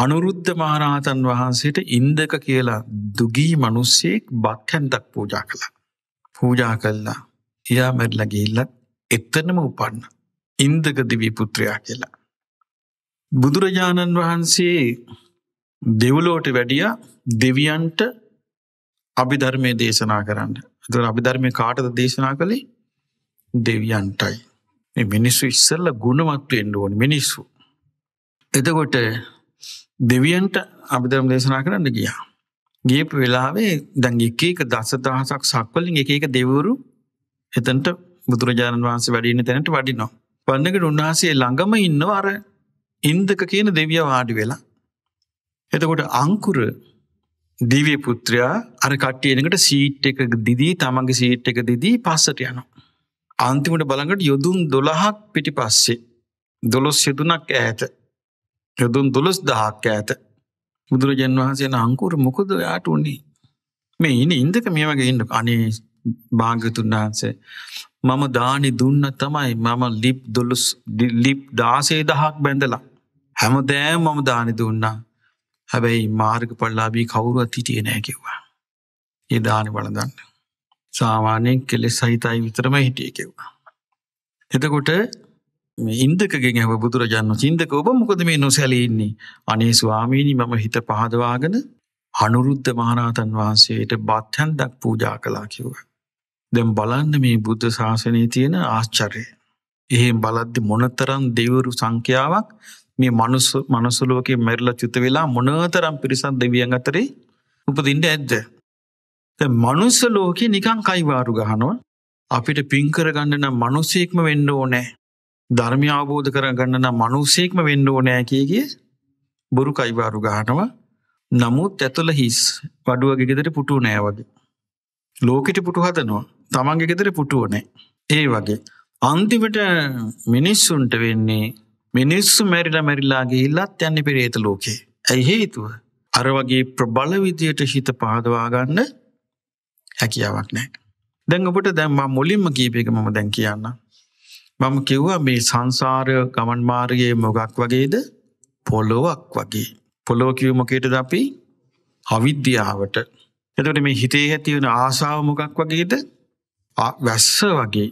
අනුරුද්ධ මහරහතන් වහන්සේට ඉන්දක කියලා දුගී මිනිස්සෙක් බක්හැන්දක් පූජා කළා. පූජා කළා. එයා මැරිලා ගිහිල්ලා එතනම උපන්නා. ඉන්දකදිවී පුත්‍රයා කියලා. බුදුරජාණන් වහන්සේ දෙව්ලෝට වැඩිය දෙවියන්ට අභිධර්මය දේශනා කරන්න. තුර අභිධර්මය කාටද දේශනා කළේ දෙවියන්ටයි. මිනිස්සු ඉස්සල්ල ගුණමත්වෙන්ඩ ඕන මිනිස්සු. එතකොට දෙවියන්ට අභිධර්ම දේශනා කරන්න ගියා. ගේපු වෙලාවේ දැන් එක එක දස දහසක් සක්වලින් එක එක දෙවරු එතන්ට බුදුරජාණන් වහන්සේ වැඩින්න තැනට වඩිනවා. වන්නකට උන්වහන්සේ ළඟම ඉන්නව අර ඉන්දක කියන දෙවිය වාඩි වෙලා. එතකොට අංකුර දිව්‍ය පුත්‍රයා අර කට්ටිය එනකොට සීට් එක දිදී තමන්ගේ සීට් එක දිදී පස්සට යනවා. අන්තිමට බලඟට යොදුන් 12ක් පිටිපස්සේ 12 යොදුනක් ඈත යොදුන් 12000ක් ඈත බුදුරජාන් වහන්සේ අංකුර මොකද ඔයාට උනේ? මේ ඉන්නේ ඉන්දක මේ වගේ ඉන්න අනේ භාග්‍යතුන් වහන්සේ මම දානි දුන්න තමයි මම ලිප් දොළුස් ලිප් දාසේ දහක් බැඳලා. හැම දෑම් මම දානි දුන්නා හැබැයි මාර්ග පල්ලාබී කවුරුවත් හිටිය නෑ කිව්වා. ඒ දානි බලදන්න. සාමාන්‍යයෙන් කෙලෙස් සහිතයි විතරම හිටිය කිව්වා. එතකොට ඉන්දකගෙන් ඇව බුදුරජාණන් චින්දක ඔබ මොකද මේ නොසැලීන්නේ අනේ ස්වාමීණි මම හිත පහදවාගෙන අනුරුද්ධ මහනාතන් වහන්සේට බත්හැන්දක් පූජා කලා කිව්වා. දැන් බලන්න මේ බුද්ධ ශාසනයේ තියෙන ආශ්චර්යය. එහෙම බලද්දි මොනතරම් දෙවිවරු සංඛ්‍යාවක් මේ මනුස්ස මනුස්ස ලෝකේ මැරිලා චුත වෙලා මොනතරම් පිරිසක් දෙවියන් අතරේ උපදින්න ඇද්ද? දැන් මනුස්ස ලෝකේ නිකන් කයිවාරු ගහනවා. අපිට පින් කරගන්න නම් මිනිසෙක්ම වෙන්න ඕනේ. ධර්මය අවබෝධ කරගන්න නම් මිනිසෙක්ම වෙන්න ඕනේ කීකේ බොරු කයිවාරු ගහනවා. නමුත් ඇතුළ හිස් වඩුවගේ ගෙදර පුටු නෑ වගේ. ලෝකෙට පුටු හදනවා තමන්ගේ ගෙදර පුටුවනේ ඒ වගේ අන්තිමට මිනිස්සුන්ට වෙන්නේ මිනිස්සු මැරිලා මැරිලා ගිහිල්ලත් යන්නේ පෙරේත ලෝකේ ඇයි හේතුව අර වගේ ප්‍රබල විදියට හිත පහදවා ගන්න හැකියාවක් නැහැ දැන් ඔබට දැන් මම මුලින්ම කියපු එක මම දැන් කියන්නම් මම කිව්වා මේ සංසාර ගමන් මාර්ගයේ මොකක් වගේද පොළොවක් වගේ පොළොව කිව්ව මොකේද අපි අවිද්‍යාවට එතකොට මේ හිතේ ඇතිවන ආසාාව මොකක් වගේද වැස්ස වගේ.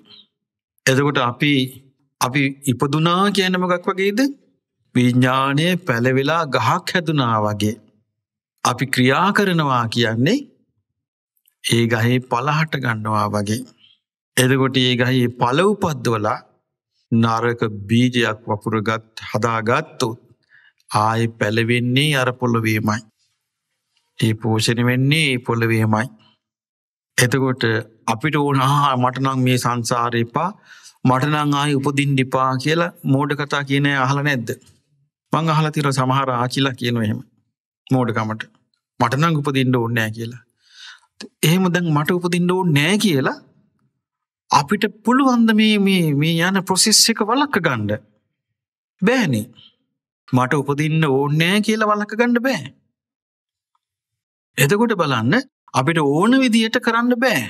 එතකොට අපි අපි ඉපදුනා කියන මොකක් වගේද විඤ්ඥානය පැළවෙලා ගහක් හැදුනා වගේ. අපි ක්‍රියා කරනවා කියන්නේ ඒ ගහේ පලහට ගන්නවා වගේ. එදකොට ඒ ගහයේ පලවපද්දවලා නරක බීජයක් වපුරගත් හදාගත්තුත් ආය පැළවෙන්නේ අර පොළොවීමයි. ඒ පෝෂණය වෙන්නේ ඒ පොළවේමයි. එතකොට අපිට ඕන ආ මට නම් මේ සංසාරේ එපා මට නම් ආයි උපදින්න එපා කියලා මෝඩ කතා කියන අහලා නැද්ද? මං අහලා තියෙනවා සමහර ආචිලා කියනවා එහෙම. මෝඩකමට මට නම් උපදින්න ඕනේ නැහැ කියලා. එහෙම දැන් මට උපදින්න ඕනේ නැහැ කියලා අපිට පුළුවන් මේ මේ මේ යන process එක වළක්ව ගන්න. බෑනේ. මට උපදින්න ඕනේ නැහැ කියලා වළක්ව ගන්න බෑ. එතකොට බලන්න අපිට ඕන විදියට කරන්න බෑ.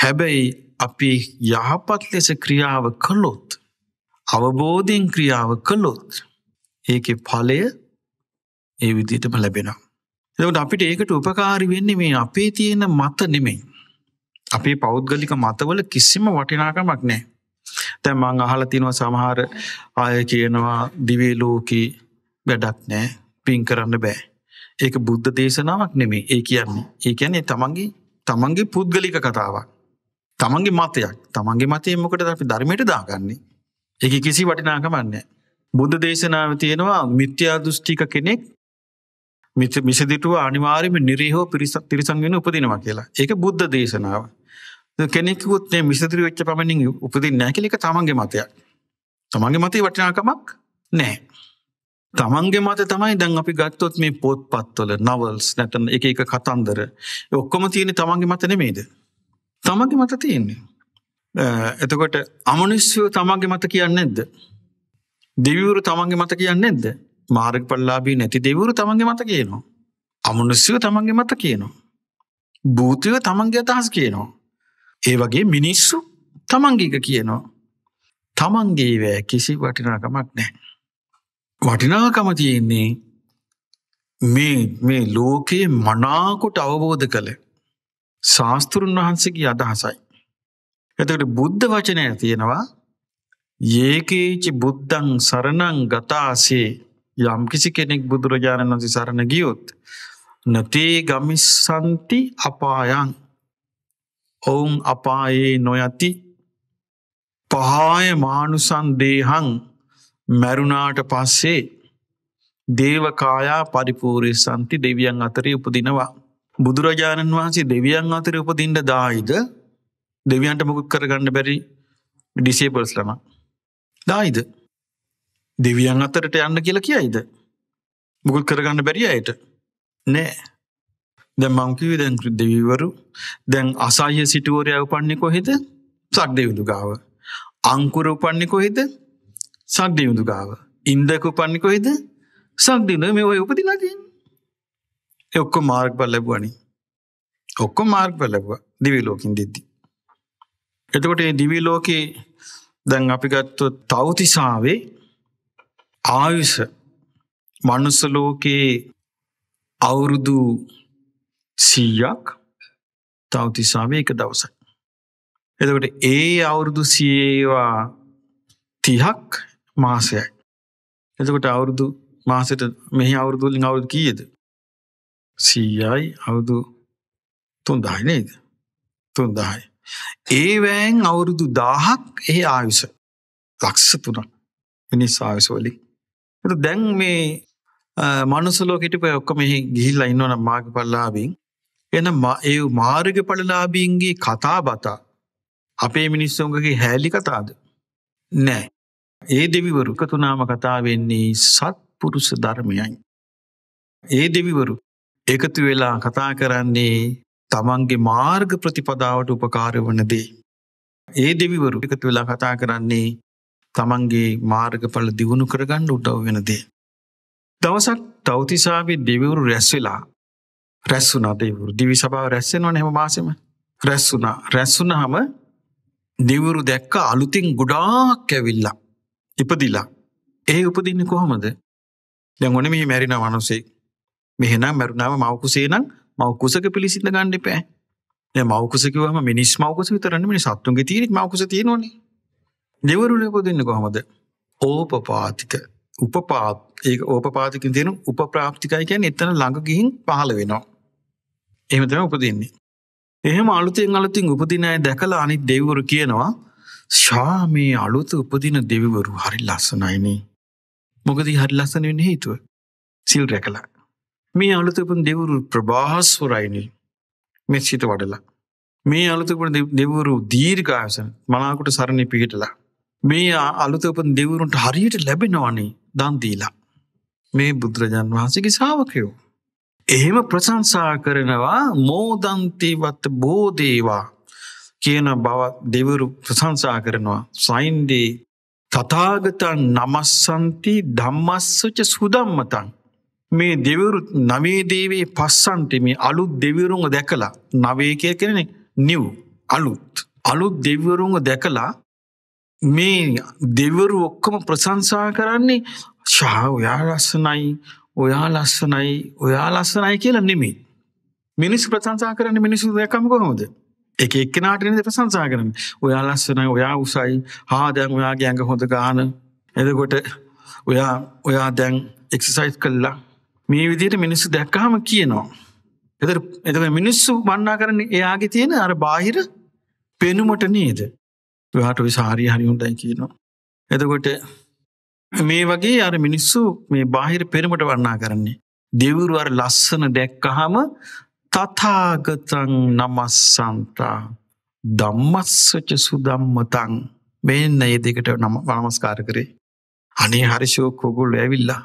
හැබැයි අපි යහපත් ලෙස ක්‍රියාව කළොත් අවබෝධයෙන් ක්‍රියාව කළොත් ඒක ඵලය ඒ විදිහටම ලැබෙනවා. එතකොට අපිට ඒකට උපකාරී වෙන්නේ මේ අපේ තියෙන මත නෙමෙයි. අපේ පෞද්ගලික මතවල කිසිම වටිනාකමක් නැහැ. දැන් මං අහලා තිනවා සමහර අය කියනවා දිවේ ලෝකේ වැඩක් නැහැ. පින් කරන්න බෑ. ඒක බුද්ධ දේශනාවක් නෙමේ ඒ කියන්නේ ඒ කියන්නේ තමන්ගේ තමන්ගේ පුද්ගලික කතාවක් තමන්ගේ මතයක් තමන්ගේ මතය මොකට අපි ධර්මයට දාගන්නේ ඒක කිසි වටිනාකමන්නේ බුද්ධ දේශනාව තියෙනවා මිත්‍යා දෘෂ්ටික කෙනෙක් මිසදිටුව අනිවාර්යම නිරීහෝ පිරිසක් තිරිසන් වෙන උපදිනවා කියලා ඒක බුද්ධ දේශනාව කෙනෙකුත් මේ මිසදිරි වෙච්ච පමණින් උපදින්නේ නැහැ කියලා එක තමන්ගේ මතයක් තමන්ගේ මතේ වටිනාකමක් නැහැ තමන්ගේ මත තමයි දැන් අපි ගත්තොත් මේ පොත් පත්වල නවල්ස් නැටන එක එක කතන්දර ඔක්කොම තියෙන තමන්ගේ මත නෙමේද. තමන්ගේ මත තියෙන්නේ. එතකොට අමනුස්්‍යයෝ තමන්ගේ මත කියන්න නැද්ද. දෙවරු තමන්ගේ මත කියන්න නැද්ද මාර්ග පල්ලාබී නැති දෙවරු තමන්ගේ මත කියනවා. අමනුස්්‍යයෝ තමන්ගේ මත කියනවා. භූතිව තමන්ගේ අදහස් කියනවා. ඒ වගේ මිනිස්සු තමන්ගේක කියනවා. තමන්ගේවෑ කිසි වටිනාකමක් නෑ. වටිනාකම තියෙන්නේ මේ මේ ලෝකයේ මනාකොට අවබෝධ කළ ශාස්තෘන් වහන්සේගේ අදහසයි. එතකට බුද්ධ වචනය තියෙනවා ඒකේචි බුද්ධං සරණං ගතාසේ යම් කිසි කෙනෙක් බුදුරජාණන් වන්සි සරණ ගියොත් නතේ ගමිස්සන්ති අපායන් ඔවුන් අපායේ නොයති පහාය මානුසන් දේහං මැරුණාට පස්සේ දේවකායා පරිපූරය සන්ති දෙවියන් අතරය උපදිනවා. බුදුරජාණන් වහන්සේ දෙවියන් අතර උපදින්ට දායිද දෙවියන්ට මොකුත් කරගන්න බැරි ඩිසේබල්ස් ලම දායිද දෙවියන් අතරට යන්න කියලා කියයිද මුකුත් කරගන්න බැරි අයට නෑ දැ මංකිව දැන් දෙවිවරු දැන් අසාහ්‍ය සිටුවරය උපන්නේ කොහෙද සක් දෙවිදු ගාව අංකුර උපන්නේ කොහෙද සක්දියුදු ගාව ඉන්දකු පන්නිකොයිද සක්දින මේ ඔය උපදිනතින් එක්කො මාර්ග පල් ලැබුවනි ඔක්කො මාර්ග පල් ලැබුව දිවිලෝකින් දෙද්දි. එතකොට දිවිලෝකයේ දැන් අපිගත්තු තවතිසාවේ ආයුෂ මනුස්සලෝකයේ අවුරුදු සීයක් තවතිසාවේ එක දවසයි. එතකොට ඒ අවුරුදු සියේවා තිහක් මාසයයි. එතකොට අවුරුදු මාසට මෙහි අවුරුදුලින් අවුරුදු කීයද සීයයි අවුදු තුන්දායි නේද තුන්දායි. ඒවෑන් අවුරුදු දාහක් එහි ආයුස ලක්ස තුනක් මිනිස් ආයුසවලින්. එ දැන් මේ මනුසලෝකෙටප ඔක්ක මෙහි ගිහිල්ලා ඉන්නවන මාග පල්ලාබින් එන ඒ මාර්ග පලලාබීන්ගේ කතා බතා අපේ මිනිස්සුන්ගේ හැලි කතාද නෑ ඒ දෙවිවරු එකතුනාම කතා වෙන්නේ සත්පුරුෂ ධර්මයයි. ඒ දෙවිවරු එකතු වෙලා කතා කරන්නේ තමන්ගේ මාර්ග ප්‍රතිපදාවට උපකාර වනදේ. ඒ දෙවිවරු එකතු වෙලා කතා කරන්නේ තමන්ගේ මාර්ගඵල දියුණු කරගන්න උදව් වෙනදේ. දවසක් තෞතිසාාවේ දෙවිවරු රැස්වෙලා රැස්සුනා දෙවරු දිවි සභාව රැස්සෙන්වන හෙම මාසම රැස්සුනා රැස්සුන හම දෙවරු දැක්ක අලුතින් ගුඩාක් ඇවිල්ලා. ඉපදිලා. ඒ උපදින්නේ කොහොමද? දැන් ඔන්නේ මේ මැරිනා මිනිසෙක්. මෙහෙනම් මරුණාම මවකුසේ නම් මවකුසක පිළිසිඳ ගන්න එපා. දැන් මවකුස කිව්වම මිනිස් මවකුස විතරනේ මිනිස් සත්තුන්ගේ තියෙන මවකුස තියෙනෝනේ. දෙවරුල උපදින්නේ කොහොමද? ඕපපාතික. උපපාත් ඒක ඕපපාතිකෙන් තියෙන උපප්‍රාප්තිකයි කියන්නේ එතන ළඟ ගිහින් පහළ වෙනවා. එහෙම තමයි උපදින්නේ. එහෙම අලුතෙන් අලුතින් උපදින අය දැකලා අනිත් දෙවිවරු කියනවා ශාමයේ අලුත උපදින දෙවිවරු හරි ලස්සනයිනේ. මොකද හරි ලස්සන වෙන හේතුව සිල් රැකලා. මේ අලුතපන් දෙවරු ප්‍රභාස්වරයිනි මෙ සිත වඩලා. මේ අලුතපන දෙවරු දීර්ඝායසන මනාකුට සරණි පිහිටලා. මේ අලුතපන් දෙවරුන්ට හරියට ලැබෙනවනේ දන්දීලා. මේ බුදුරජාන් වහන්සේගේ ශාවකයෝ. එහෙම ප්‍රසංසා කරනවා මෝදන්තේවත් බෝධේවා කියන බව දෙවරු ප්‍රසංසා කරනවා. සයින්ඩේ තතාගතන් නමස්සන්ති ධම්මස්සච සුදම්මතන්. මේ දෙවරු නවේ දේවේ පස්සන්ට මේ අලුත් දෙවරුන්ව දැකලා නවේකය කරනෙ නිව් අලුත්. අලුත් දෙවරුන්ව දැකලා මේ දෙවරු ඔක්කොම ප්‍රසංසා කරන්නේ ශා ඔයා ලස්සනයි ඔයා ලස්සනයි ඔයා ලස්සනයි කියලා නෙමේ. මිනිස් ප්‍රසංසා කරන්න මිනිසු දැකම කොහොමද එක එක්කෙනාටන දෙ ප්‍රසංසා කරන ඔයා ලස්සනයි ඔයා උසයි හා දැන් ඔයා ගැඟ හොඳ ගාන එදකොට ඔයා ඔයා දැන් එක්සසයිස් කල්ලා මේ විදියට මිනිස්සු දැක්කහම කියනවා. එත එතම මිනිස්සු වන්නා කරන එයාගේ තියෙන අර බාහිර පෙනුමට නේද ඔයාට විසාහරි හරි හොඳයි කියනවා. එතකොට මේ වගේ අර මිනිස්සු මේ බාහිර පෙරමට වන්නා කරන්නේ. දෙවුරු අර ලස්සන දැක්කහම තථාගතං නමස්සන්තා ධම්මස්සච සුදම්මතං මෙන්න ඒ දෙකට නම නමස්කාර කරේ අනේ හරි ෂෝක් ඕගොල්ලෝ ඇවිල්ලා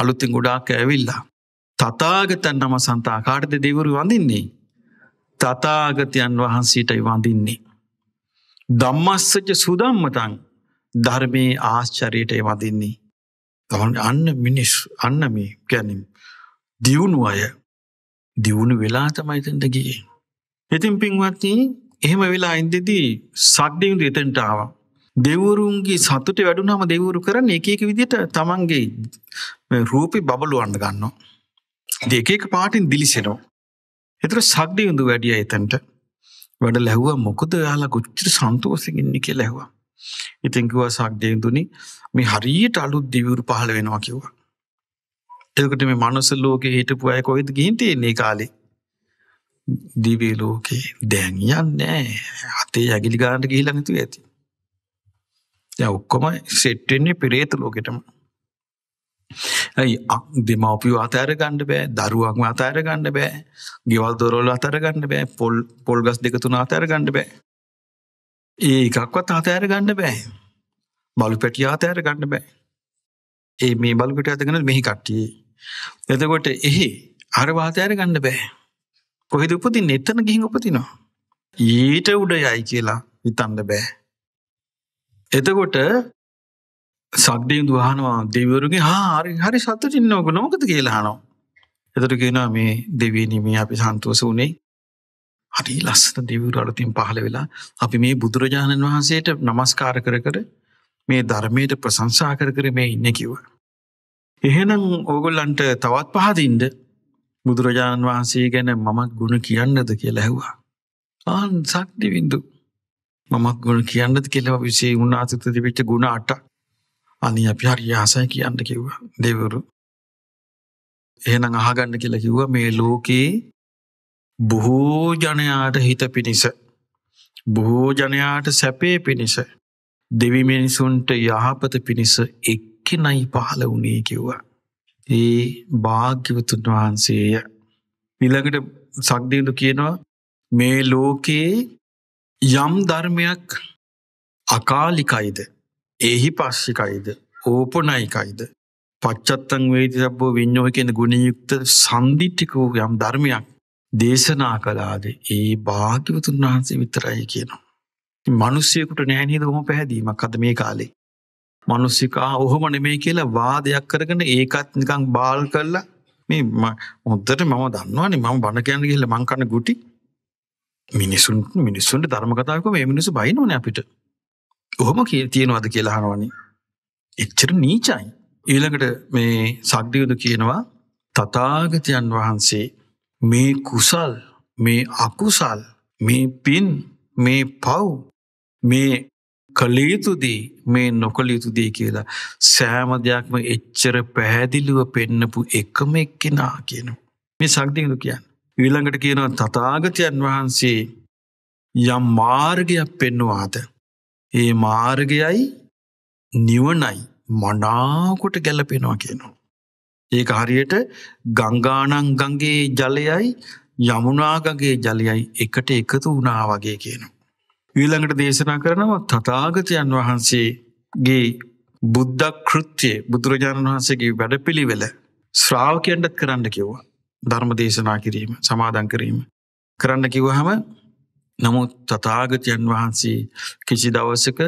අලුතින් ගොඩාක් ඇවිල්ලා තථාගතයන් නමස්සන්තා කාටද දෙවිවරු වඳින්නේ තථාගතයන් වහන්සේටයි වඳින්නේ ධම්මස්සච සුදම්මතං ධර්මයේ ආශ්චර්යයටයි වඳින්නේ තමන් අන්න මිනිස් අන්න මේ කියන්නේ දියුණු අය දියුණු වෙලා තමයි තැන්ට ගිය. ඉතින් පින්වත්ති එහෙම වෙලා ඉන්දෙදී සක්්ඩියුන් එතැන්ට ආවා. දෙවරුන්ගේ සතුට වැඩුනම දෙවරු කරන්න එකක විදිට තමන්ගේ රූපි බබලු අන්න ගන්නවා. දෙකක පාටින් දිලිසෙනෝ. එතර සක්ඩි යුඳු වැඩිය එතැන්ට වැඩ ලැහුව මොකද යාලා ගොච්චර සන්තෝසිගින්නි කිය ලැහවා. ඉතිංකිවා සක්ඩයුතුනි මේ හරියට අලුත් දෙවරු පහළ වෙනවා කිව්වා. එකට මේ මනුස්ස ලෝකේ හිටපු අය කොහෙද ගිහින් තියෙන්නේ කාලේ? දිව්‍ය ලෝකේ දැන් යන්නේ අතේ ඇගිලි ගන්නට ගිහිල්ලා නැතුව ඇති. දැන් ඔක්කොම සෙට් වෙන්නේ පෙරේත ලෝකෙටම. අයි දෙමාපියෝ අතහැර ගන්න බෑ, දරුවන්ව අතහැර ගන්න බෑ, ගෙවල් දොරවල් අතහැර ගන්න බෑ, පොල් පොල් ගස් දෙක තුන අතහැර ගන්න බෑ. ඒ එකක්වත් අතහැර ගන්න බෑ. බලු පැටිය අතහැර ගන්න බෑ. ඒ මේ බලු පැටිය අතගෙන මෙහි කට්ටියේ එතකොට එහි අර වාතයර ගන්න බෑ. කොහෙද උපදින්නේ? එතන ගිහින් උපදිනවා. ඊට උඩ යයි කියලා හිතන්න බෑ. එතකොට සක්දීන් දුහනවා දෙවරුගේ හා හරි හරි සතුටින් ඕක නොකද කියලා අහනවා. එතකොට කියනවා මේ දෙවියනි මේ අපි සන්තෝෂ වුණේ. හරි ලස්සන දෙවිවරු අලුතින් පහළ වෙලා අපි මේ බුදුරජාණන් වහන්සේට নমස්කාර කර කර මේ ධර්මයට ප්‍රශංසා කර කර මේ ඉන්නේ කිව්වා. එහෙනම් ඕගොල්ලන්ට තවත් පහදින්ද බුදුරජාණන් වහන්සේ ගැන මමත් ගුණ කියන්නද කියලා ඇහුවා. ආන් සක්දිවිඳු මමත් ගුණ කියන්නද කියලා විසේ උන්නාසිත තිබිච්ච ගුණ අටක් අනේ අපි හරි ආසයි කියන්න කිව්වා දෙවරු. එහෙනම් අහගන්න කියලා කිව්වා මේ ලෝකේ බොහෝ ජනයාට හිත පිණිස බොහෝ ජනයාට සැපේ පිණිස දෙවි මිනිසුන්ට යහපත පිණිස එක් එක්කෙනයි පහළ වුණේ කිව්වා. ඒ භාග්‍යවතුන් වහන්සේය. ඊළඟට සක්දේදු කියනවා මේ ලෝකයේ යම් ධර්මයක් අකාලිකයිද එහි පස්සිකයිද ඕපනයිකයිද පච්චත්තං වේති සබ්බෝ විඤ්ඤෝ කියන ගුණයුක්ත සම්දිට්ඨිකෝ යම් ධර්මයක් දේශනා කළාද ඒ භාග්‍යවතුන් වහන්සේ විතරයි කියනවා. මිනිස්සෙකුට නැහැ නේද ඔහොම පැහැදීමක් අද මේ කාලේ. මනුස්සිකා ඔහොම නෙමේ කියලා වාදයක් කරගෙන ඒකත් නිකං බාල් කරලා මේ හොද්දට මම දන්නවානේ මම බණ කියන්න කියල මංකන්න ගුටි මිනිසුන් මිනිස්සුන්ට ධර්මකතාවක මේ මිනිසු බයිනෝන අපිට ඔහොම කිය තියෙනවාද කියලා හනවනි එච්චර නීචයි ඊළඟට මේ සක්දියුදු කියනවා තතාගතයන් වහන්සේ මේ කුසල් මේ අකුසල් මේ පින් මේ පව් මේ කළයුතුදී මේ නොකළයුතුදී කියලා සෑමදයක්ම එච්චර පැහැදිලිව පෙන්නපු එකම එක්කෙනා කියන. මේ සක්දිින්දු කියන්න. විළඟට කියනවා තතාගතයන් වහන්සේ යම් මාර්ගයක් පෙන්වාද. ඒ මාර්ගයයි නිවනයි මනාකොට ගැලපෙනවා කියනවා. ඒක හරියට ගංගානං ගංගේ ජලයයි යමුනාගගේ ජලයයි එකට එකතු වනා වගේ කියනවා. ඊළඟට දේශනා කරනවා තථාගතයන් වහන්සේගේ බුද්ධ කෘත්‍ය බුදුරජාණන් වහන්සේගේ වැඩපිළිවෙල ශ්‍රාවකයන්ටත් කරන්න කිව්වා. ධර්ම දේශනා කිරීම, සමාදන් කිරීම කරන්න කිව්වහම නමුත් තථාගතයන් වහන්සේ කිසි දවසක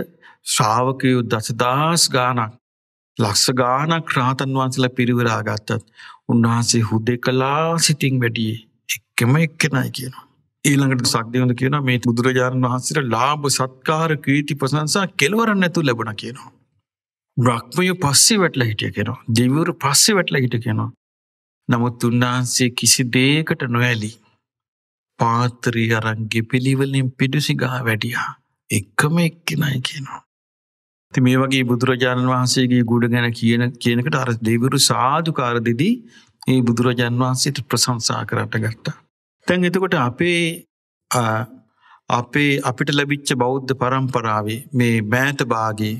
ශ්‍රාවකයෝ දසදහස් ගාණක් ලක්ෂ ගාණක් රාතන් වහන්සේලා පිරිවරා ගත්තත් උන්වහන්සේ හුදෙකලා සිටින් වැඩියේ එකම එක්කෙනයි කියනවා. ඊළඟට සක්දයොඳ කියන මේ බුදුරජාණන් වහන්සේට ලාබ සත්කාර කීති ප්‍රසංසා කෙලවරන්න ඇතු ලැබෙන කියනවා. බ්‍රක්්මය පස්සේ වැටල හිටිය කෙනවා දෙවරු පස්සේ වැටල හිට කෙනවා. නමුත් උන්වහන්සේ කිසි දේකට නොඇලි පාතරී අරන්ගේ පිළිවලින් පිඩුසිගා වැඩියා එක්කම එක්කෙනයි කියනවා. ති මේ වගේ බුදුරජාණන් වහන්සේගේ ගුඩ ගැන කියන කියනකට අර දෙවරු සාධකාරදිදී ඒ බුදුරජාන් වහන්සේට ප්‍රසංසා කරට ගත්තා. දැන් එතකොට අපේ අපේ අපිට ලැබිච්ච බෞද්ධ පරම්පරාවේ මේ මෑතභාගේ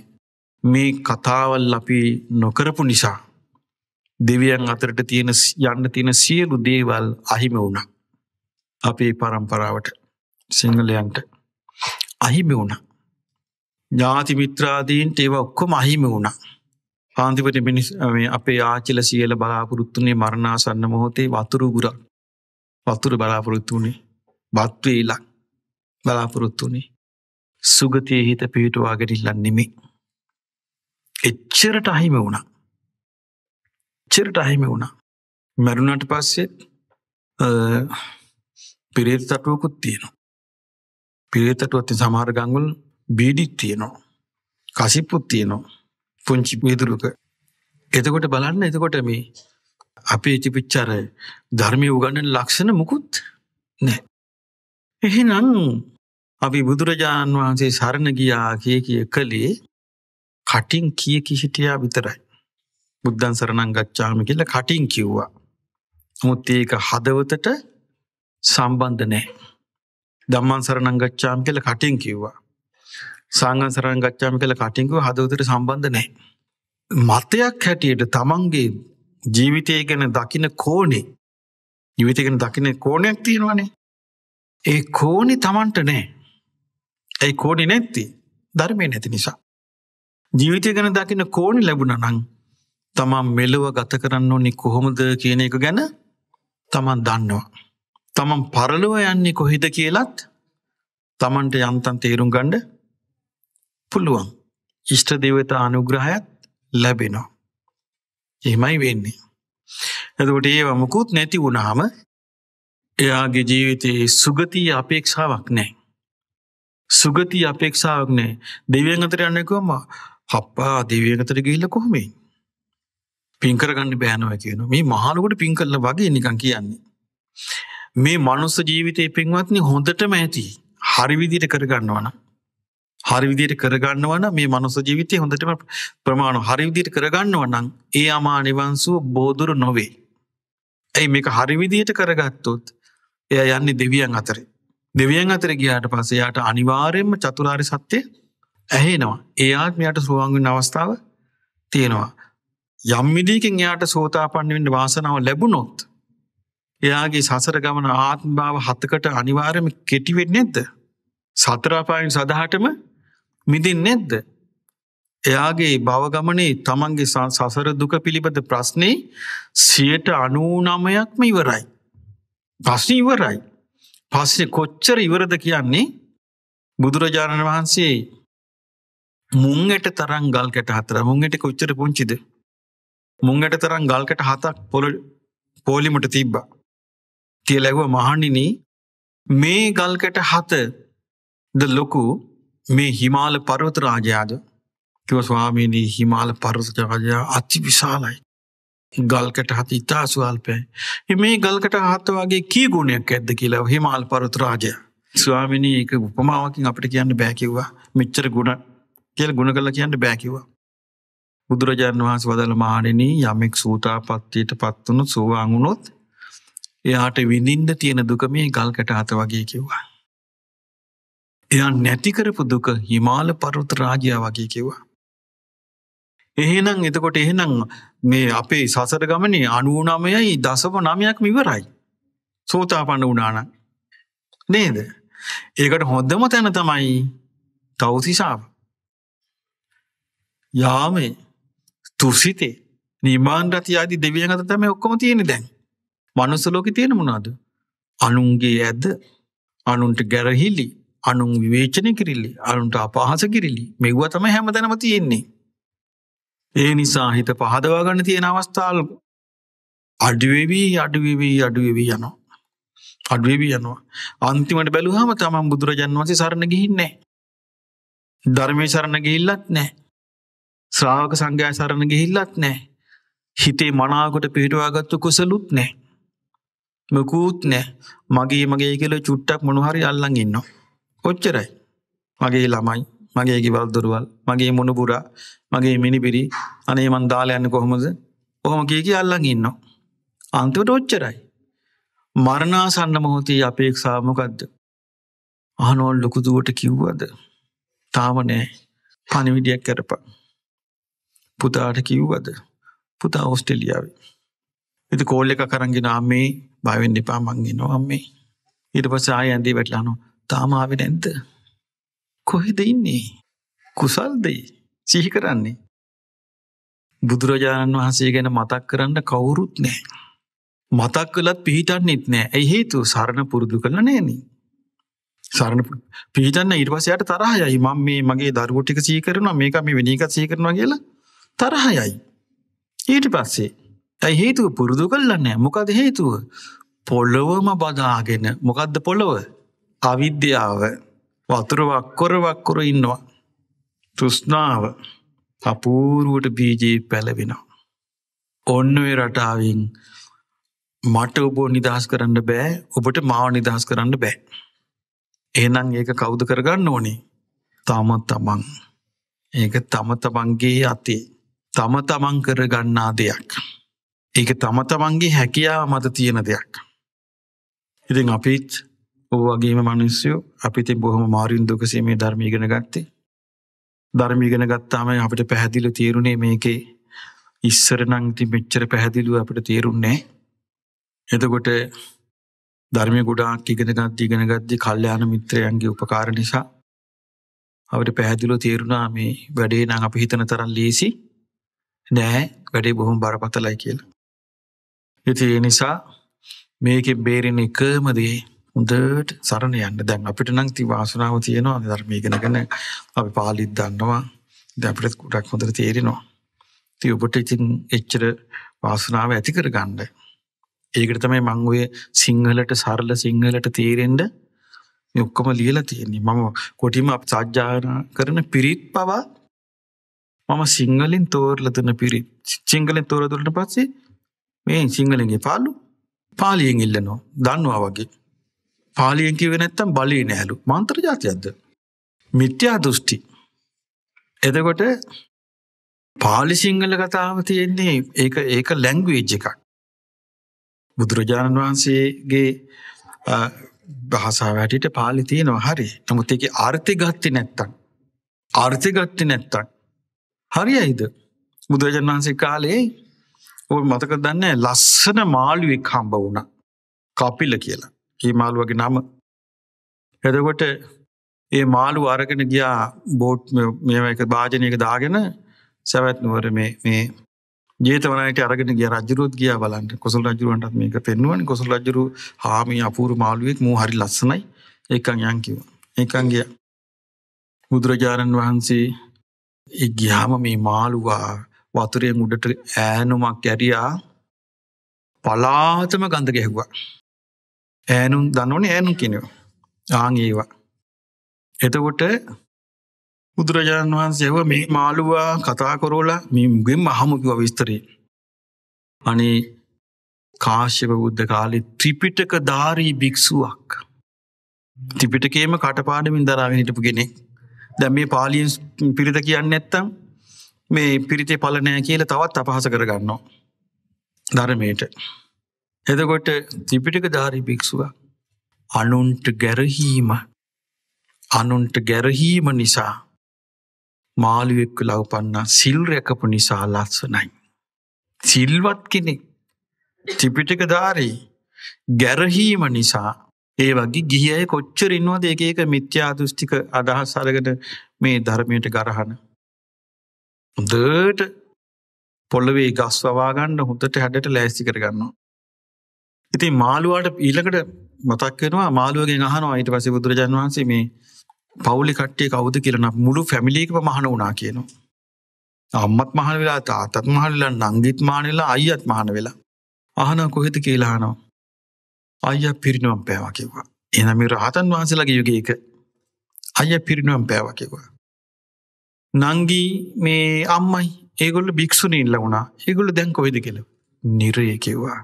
මේ කතාවල් අපි නොකරපු නිසා දෙවියන් අතරට තියෙන යන්න තියෙන සියලු දේවල් අහිම වුණ. අපේ පරම්පරාවට සිංහලයන්ට අහිම වුණ. ඥාති මිත්‍රාදීන්ට ඒව ඔක්කොම අහිම වුණ. පාන්තිපට මිනිස් අපේ ආචිල සියල බලාපොරොත්තුනේ මරණාසන්න මොහොතේ වතුරු ගුරක් වතුර බලාපොරොත්තු වුණේ බත්වේ ඉලක් බලාපොරොත්තුනේ සුගතිය හිත පිහිටවාගෙටිල්ලන් නෙමේ. එච්චරට අහිම වුණා. චරට අහිම වුණා. මැරුණට පස්සෙත් පිරේත තටුවකුත් තියෙනවා. පිරේතටුවත්ති සමහර ගංගුල් බීඩික් තියෙනවා. කසිප්පුත් තියෙනවා. පුංචි විදුරුක. එතකොට බලන්න එතකොට මේ අපේ තිපිච්චර ධර්මය උගණන් ලක්ෂණ මුකුත් නෑ. එහෙනම් අපි බුදුරජාණන් වහන්සේ සරණ ගියා කිය කිය කළේ කටින් කිය කිහිටියා විතරයි. බුද්ධන් සරණං ගච්ඡාම කියල කටින් කිව්වා. මුත් ඒක හදවතට සම්බන්ධ නෑ. දම්මන් සරණං ගච්ඡාම් කියල කටින් කිව්වා. සංගන් සරණ ගච්ඡාම කියල කටින්කුව හදවතට සම්බන්ධ නෑ. මතයක් හැටියට තමන්ගේ ජීවිතය ගැන දකින කෝනේ ජීවිතය ගැන දකින කෝණයක් තියෙනවානේ ඒ කෝණි Tamanට නෑ ඒ කෝණි නැති ධර්මයේ නැති නිසා ජීවිතය ගැන දකින කෝණි ලැබුණා නම් තමන් මෙලව ගත කරන්න ඕනි කොහොමද කියන එක ගැන තමන් දන්නවා තමන් පරලොව යන්නේ කොහෙද කියලත් තමන්ට යන්තම් තේරුම් ගන්න පුළුවන් ඉෂ්ට දේවතා අනුග්‍රහයත් ලැබෙනවා එහෙමයි වෙන්නේ. එතකොට ඒව මුකුත් නැති වුණාම එයාගේ ජීවිතයේ සුගතිය අපේක්ෂාවක් නෑ. සුගති අපේක්ෂාවක් නෑ දෙවියන් අතර යන්නකම හප්පා දෙවියගතර ගිහිල්ල කොහොමේ. පින්කරගන්න බෑනව කියන මේ මහලුකට පින් කරල වගේ නිකන් කියන්නේ. මේ මනුස්ස ජීවිතය පින්වත්නි හොඳටම ඇති හරිවිදිට කරගන්නවන හරිවිදියට කරගන්නවන මේ මනුස ජීවිතය හොඳටම ප්‍රමාණු හරිවිදියට කරගන්නව නං ඒ අමා නිවන්සුව බෝදුරු නොවේ. ඇයි මේක හරිවිදියට කරගත්තොත් එය යන්නේ දෙවියන් අතර. දෙවියන් අතර ගියාට පසයාට අනිවාරයෙන්ම චතුරාරි සත්‍යය ඇහෙනවා. ඒ ආත්මයට සුවන්ගෙන් අවස්ථාව තියෙනවා. යම්මිදීකින් එයාට සෝතාපන්නෙන්ට වාසනාව ලැබුණොත්. එයාගේ සසර ගමන ආත්ම භාව හතකට අනිවාරම කෙටිවෙෙන් නැද්ද. සතරාපායෙන් සදහටම මිදින් නැද්ද. එයාගේ භවගමනේ තමන්ගේ සසර දුක පිළිබඳ ප්‍රශ්නේ සියට අනූනමයක්ම ඉවරයි. ප්‍රශ්න ඉවරයි. පස්සේ කොච්චර ඉවරද කියන්නේ බුදුරජාණන් වහන්සේ මුංගට තරම් ගල්කට හතර මුංගට කොච්චර පුංචිද. මුංගට තරම් ගල්කට හතක් පොල පෝලිමට තිබ්බ. තිය ලැගුව මහණිනි මේ ගල්කට හත ද ලොකු මේ හිමාල පර්වත රාජයාද කිව ස්වාමීනී හිමාල පර්වත රාජයා අති විශාලයි. ගල්කට හත ඉතා ස්වල්පය මේ ගල්කට හත්ත වගේ කී ගුණයක් ඇද්ද කියලා හිමාල් පරත රාජය ස්වාමිනී එක උපමාවකින් අපිට කියන්න බෑකිව්වා මෙච්චර ගුණ කියල ගුණ කල කියන්න බෑකිවා බුදුරජාණන් වහන්ස වදල මානනී යමෙක් සූතාපත්තියට පත්වනු සෝවාංගුණොත් එයාට විඳින්ද තියෙන දුකමේ ගල්කට හත වගේ කිව්වා එයා නැතිකරපු දුක හිමාල පරුත් රාජයා වගේ කිව්වා. එහෙනම් එතකොට එහෙනම් මේ අපේ සසර ගමනේ අනුවනමයයි දසප නමයක් මිවරයි. සෝතාපන්න වුණාන නේද. ඒකට හොද්දම තැන තමයි තවතිසාාව. යාමේ තුසිතේ නිමාන් රතියාදී දෙවියන් අත තමයි ඔක්කොම තියෙන දැන්. මනුස්ස ලෝකේ තියෙන මොනවාද? අනුන්ගේ ඇද අනුන්ට ගැරහිලි අනුන් විවේචනය කිරිල්ලි අනුන්ට අපහස කිරිලි මෙගුව තම හැම දැනම තියෙන්නේ. ඒ නිසා හිත පහදවාගන්න තියෙන අවස්ථාල් අඩුවවී අඩුවවී අඩුවවී යනවා. අඩුවවී යනවා අන්තිමට බැලුහම තමන් බුදුරජන් වන්සේ සරණ ගිහින්නේ. ධර්මය සරණ ගිහිල්ලත් නෑ. ශ්‍රාවක සංඝයා සරණ ගිහිල්ලත් නෑ. හිතේ මනාකොට පිටවාගත්තු කුසලුත් නෑ. මකුත් නෑ මගේ මගේ කියල චුට්ටක් මොනුහරි අල්ලන් ඉන්නවා. ඔච්චරයි. මගේ ළමයි මගේ ගෙවල් දොරවල් මගේ මොනපුරා මගේ මිනිපිරි අනේ මන් දාලා යන්න කොහොමද? ඔහොම කී කී අල්ලන් ඉන්නවා. අන්තිමට ඔච්චරයි. මරණාසන්න මොහොතේ අපේක්ෂාව මොකද්ද? අහනෝ ලොකු දුවට කිව්වද? තාම නෑ. පණිවිඩයක් කරපන්. පුතාට කිව්වද? පුතා ඕස්ට්‍රේලියාවේ. ඉතින් කෝල් එකක් අරන්ගෙන අම්මේ බය වෙන්න එපා මං එනවා අම්මේ. ඊට පස්සේ ආයෙ ඇඳේ වැටලා අහනවා තාම ආවේ නැද්ද? කොහෙද ඉන්නේ? කුසල්ද සිහි කරන්නේ? බුදුරජාණන් වහන්සේ ගැන මතක් කරන්න කවුරුත් නැහැ. මතක් කළත් පිහිටන්නෙත් නැහැ. ඒ හේතුව සරණ පුරුදු කළ නැහෙනි. සරණ පිහිටන්න ඊට පස්සේ යාට තරහ යයි. මම මේ මගේ දරුවෝ ටික සිහි කරනවා මේක මේ වෙන එකක් සිහි කරනවා කියලා තරහ යයි. ඊට පස්සේ ඒ හේතුව පුරුදු කළා නැහැ. මොකද හේතුව? පොළවම බදාගෙන මොකද්ද පොළව? අවිද්‍යාව වතුර වක්කොර වක්කොර ඉන්නවා. තෘෂ්ණාව අපූරුවට බීජයේ පැලවෙනවා. ඔන්න ඔය රටාවෙන් මට ඔබ නිදහස් කරන්න බෑ ඔබට මාව නිදහස් කරන්න බෑ. එහෙනම් ඒක කෞුද කරගන්න ඕනේ තම තමන් ඒක තම තමන්ගේ අතේ තම තමන් කරගන්නා දෙයක්. ඒක තම තමන්ගේ හැකියාව මත තියෙන දෙයක්. ඉතින් අපිත් වගේම මනුස්සයෝ අපිති බොහොම මාරින් දුකසීමේ ධර්මීගෙන ගත්තේ. ධර්මීගෙන ගත්තාම අපට පැහැදිල තේරුණේ මේකේ ඉස්සර නංති මෙච්චර පැහැදිලුව අපට තේරුන්නේ. එතකොට ධර්මය ගොඩාක් ඉගෙනගත් ඉගෙනගත්දි කල්්‍යයාන මිත්‍රයන්ගේ උපකාර නිසා අපට පැහැදිලෝ තේරුණා මේ වැඩේ නං අපි හිතන තරන් ලේසි නෑ වැඩේ බොහොම බරපතලයි කියලා. ඉති නිසා මේක බේරෙන එකමදේ හොඳට සරණ යන්න දැන් අපිට නම් ති වාසනාව තියෙනවා ධර්මය ඉගෙනගෙන අපි පාලිත් දන්නවා දැන් අපිට ගොඩක් හොඳට තේරෙනවා ඉතින් ඔබට ඉතින් එච්චර වාසනාව ඇති කරගන්න ඒකට තමයි මම ඔය සිංහලට සරල සිංහලට තේරෙන්න මේ ඔක්කොම ලියලා තියෙන්නේ මම කොටිම අප සාජ්ජානා කරන පිරිත් පවා මම සිංහලින් තෝරලා දෙන පිරිත් සිංහලෙන් තෝරලා දුන්නට පස්සේ මේ සිංහලෙන් පාළු පාලියෙන් ඉල්ලනවා දන්නවා වගේ පාලියෙන් කිව නැත්තම් බලී නෑලු මන්ත්‍ර ජාතියක්ද මිත්‍යා දෘෂ්ටි එතකොට පාලි සිංහල කතාව තියෙන්නේ ඒ ඒක ලැංගවේජ් එකක් බුදුරජාණන් වහන්සේගේ භාසාාව හැටියට පාලි තියෙනවා හරි නමුත් එක ආර්ථය ගත්ති නැත්තන් ආර්ථය ගත්ති නැත්තන් හරි අයිද බුදුරජන් වහන්සේ කාලේ ඔ මතක දන්න ලස්සන මාළුවෙක් හම්බ වුණ කපිල්ල කියලා ඒ මාළුවගේ නම. එදකොට ඒ මාළු අරගෙන ගියා බෝට් මේ එක භාජනයක දාගෙන සැවැත්නුවර මේ ජේතවනට අරගෙන ගිය රජරුත් ගිය බලන්ට කොසල් රජරුවන්ටත් මේක පෙන්නුවන කොසල් රජරු හාමි අපූරු මාළුවෙක් මූ හරි ලස්සනයි ඒකං යංකිව ඒකන්ගිය බුදුරජාණන් වහන්සේ ඒ ගියාම මේ මාළුවා වතුරය මුඩට ඈනුමක් ඇරියා පලාතම ගන්ධ ගැහ්වා ඈනුම් දන්නෝනේ ඈනුම් කියනවා. ආන් ඒවා. එතකොට බුදුරජාණන් වහන්සේව මේ මාළුවා කතා කරෝලා මිගෙන් අහමුකිව විස්තරේ. අනේ කාශ්‍යප බුද්ධ කාලි ත්‍රිපිටක ධාරී භික්ෂුවක්. ත්‍රිපිටකේම කටපාඩමින් දරාගෙන හිටපු කෙනෙක්. දැන් මේ පාලියෙන් පිරිත කියන්නේ නැත්තම් මේ පිරිතේ පල නෑ කියලා තවත් අපහස කරගන්නවා. ධර්මයට එදකොට ත්‍රිපිටික ධාරි භික්ෂුව අනුන්ට ගැරහීම අනුන්ට ගැරහීම නිසා මාළුවෙක්ක ලවපන්න සිල් රැකපු නිසා ලස්සනයි. සිල්වත් කෙනෙක් ත්‍රිපිටික ධාරී ගැරහීම නිසා ඒ වගේ ගිහිය කොච්චර ඉන්නවද එක එක මිත්‍යා දෘෂ්ටික අදහස් අරගෙන මේ ධර්මයට ගරහන. හොඳට පොළවේ ගස් වවාගන්න හොඳට හැඩට ලෑස්ති කරගන්නවා. ඉතින් මාළුවට ඊලකට මතක්කෙනවා මාළුවගේ අහනවා අයිට පස බුදුරජන් වහන්සේ මේ පවුලි කට්ටේ කවුද කියරන මුළු ෆැමිලිකම මහන වනා කියනවා. අම්මත් මහන වෙලා තාතත් මහනලා නංගිත් මානෙලා අයිත් මහන වෙලා අහන කොහෙත කියලාහනවා. අය පිරිනුවම් පෑවා කිව්වා. එනම රහතන් වහන්සේලගේ යුගේක අය පිරිනුවම් පෑවා කිව්වා. නංගී මේ අම්මයි ඒගොල්ල භික්ෂුණීල්ල වුණා ඒගොල්ල දැන් කොයිද කියල නිරය කිව්වා.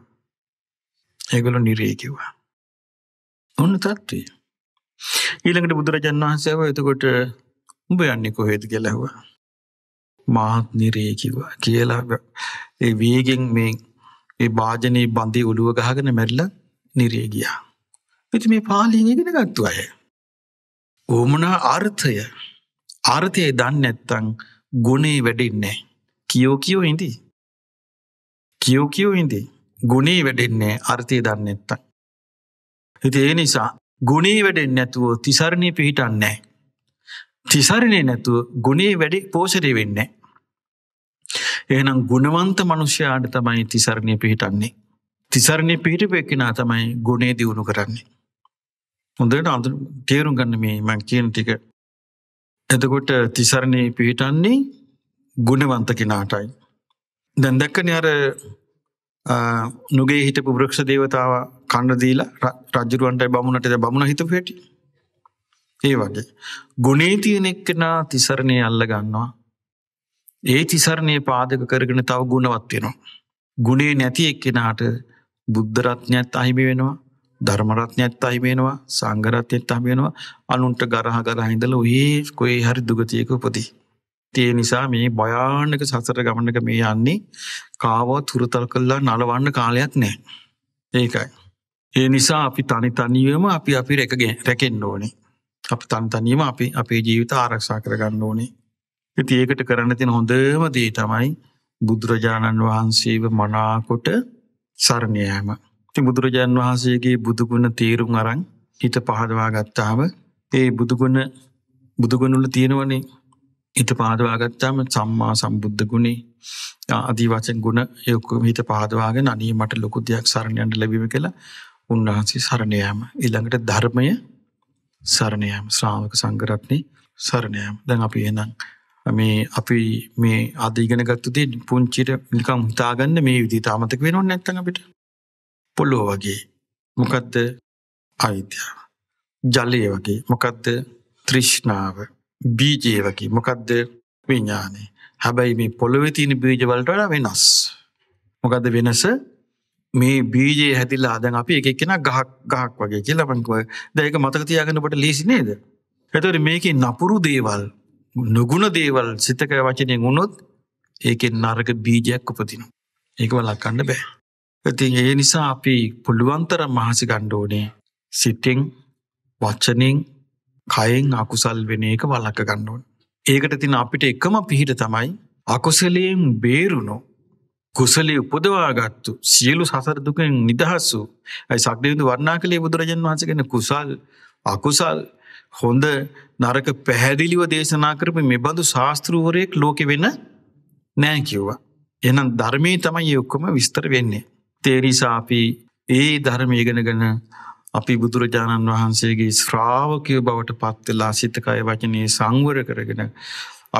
ඒගොල්ලෝ නිරේ කිව්වා. ඔන්න තත්ත්වය. ඊළඟට බුදුරජාණන් වහන්සේ ආවා එතකොට උඹ යන්නේ කොහෙද කියලා ඇහුවා. මාත් නිරේ කිව්වා කියලා ඒ වේගෙන් මේ ඒ වාජනේ බඳි ඔළුව ගහගෙන මැරිලා නිරේ ගියා. ඉතින් මේ පාලියෙන් ඉගෙන ගත්ත අය. ඕමනා ආර්ථය ආර්ථය දන්නේ නැත්නම් ගුණේ වැඩින්නේ නැහැ. කියෝ කියෝ ඉඳී. කියෝ කියෝ ඉඳී. ගුණී වැඩෙන්නේ අර්ථය දන්නෙත්ත. හිති ඒ නිසා ගුණී වැඩෙන් නැතුව තිසරණී පිහිටන්නේ. තිසරණය නැතුව ගුණේ වැඩි පෝෂරය වෙන්නේ. එහනම් ගුණවන්ත මනුෂ්‍යයාට තමයි තිසරණය පිහිටන්නේ. තිසරණය පිහිටපු එක්කෙනා තමයි ගුණේ දියුණු කරන්නේ. හොඳට අඳු තේරුම් ගන්න මේ මං කියන ටික. එතකොට තිසරණේ පිහිටන්නේ ගුණවන්ත කෙනාටයි. දැන් දැක්කනේ අර නුගේ හිටපු බෘක්ෂ දේවතාව කණ්ඩදීලා රජරුවන්ට බමුණට බමුණ හිතපු හැටි. ඒ වගේ. ගුණේ තියෙන එක්කනා තිසරණය අල්ල ගන්නවා. ඒ තිසරණය පාදක කරගෙන තව ගුණවත් වෙනවා. ගුණේ නැති එක්කෙනාට බුද්ධරත්ඥත් අහිමි වෙනවා ධර්මරත්ඥත් අහිමේනවා සංගරත්යත් අහිමෙනවා අනුන්ට ගරහ ගරහිඳල ඒ කොයි හරි දුගතියක උපදී. ඒ නිසා මේ භයානක සසර ගමනක මේ යන්නේ කාවත් හුරතල් කල්ලා නලවන්න කාලයක් නෑ. ඒකයි. ඒ නිසා අපි තනි තනිවම අපි අපි රැකගෙන රැකෙන්න ඕනේ. අපි තනි තනියම අපි අපේ ජීවිත ආරක්ෂා කරගන්න ඕනේ. ඉතින් ඒකට කරන්න තියෙන හොඳම දේ තමයි බුදුරජාණන් වහන්සේව මනාකොට සරණ යාම. ඉතින් බුදුරජාණන් වහන්සේගේ බුදුගුණ තේරුම් අරන් හිත පහදවා ගත්තාම ඒ බුදුගුණ බුදුගුණ වල තියෙනවනේ හිත පහදවාගත්තාම සම්මා සම්බුද්ධ ගුණේ අදී වචන ගුණ ඒ ඔක්කොම හිත පහදවාගෙන අනේ මට ලොකු දෙයක් සරණ යන්න ලැබීම කියලා උන්වහන්සේ සරණ යාම ඊළඟට ධර්මය සරණ යාම ශ්‍රාවක සංඝරත්නේ සරණ යාම දැන් අපි එහෙනම් මේ අපි මේ අද ඉගෙන ගත්ත දේ පුංචිට නිකන් හිතාගන්න මේ විදිහට අමතක වෙනව නැත්නම් අපිට පොළොව වගේ මොකද්ද අවිද්‍යාව ජලය වගේ මොකද්ද තෘෂ්ණාව බීජය වගේ මොකක්ද විඤ්ඥානය හැබැයි මේ පොළොවෙතින බීජවලටට වෙනස්. මොකද වෙනස මේ බීජයේ හැතිල්ලා අදන් අපි එක කෙන ගහක් ගහක් වගේ කියලපංකුව දැක මතක තියාගෙනට ලේසි නේද. ඇතවට මේකේ නපුරු දේවල් නොගුණ දේවල් සිතක වචනය ගුණොත් ඒකෙන් නර්ග බීජයක් උපතින. ඒක වලක්කන්න බෑ. ඇති ඒ නිසා අපි පුළුවන්තර මහසි ගණ්ඩෝනේ සිටිං වච්චනින් කයෙන් අකුසල් වෙන එක වලක්ක ගන්නවන්. ඒකට තින අපිට එකම පිහිට තමයි අකුසලයෙන් බේරුණු කුසලේ උපදවාගත්තු සියලු සසරදුකෙන් නිදහස්සු ඇයි සක්ඩයුතු වර්ණා කළේ බුදුරජන් වහන්සගෙන කුසල් අකුසල් හොඳ නරක පැහැදිලිව දේශනා කරප මෙබඳු ශාස්තෘවරයෙක් ලෝක වෙන නෑ කිව්වා. එනම් ධර්මය තමයි යොක්කොම විස්තර වෙන්නේ. තේරිසාපී ඒ ධර්මයගෙනගන අපි බුදුරජාණන් වහන්සේගේ ශ්‍රාවකය බවට පත්වෙලා සිතකය වචනය සංවර කරගෙන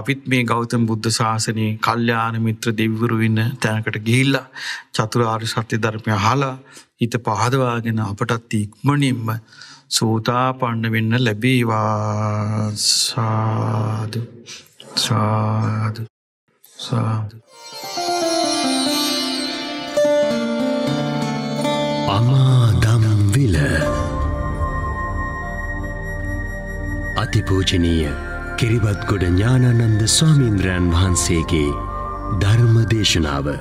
අපිත් මේ ගෞතම බුද්ධ ශාසනය කල්්‍යාන මිත්‍ර දෙවරු වෙන්න තැනකට ගිහිල්ල චතුරාර් සත්‍ය ධර්මය හලා හිත පහදවාගෙන අපටත් ඉක්මනින්ම සෝතා පන්න වෙන්න ලැබේවා සාධ සාධ සාධ අමාදම් විල අතිපූජනීය කිරිබත්ගොඩ ඥානනන්ද ස්වාමීන්ද්‍රයන් වහන්සේගේ ධර්ම දේශනාව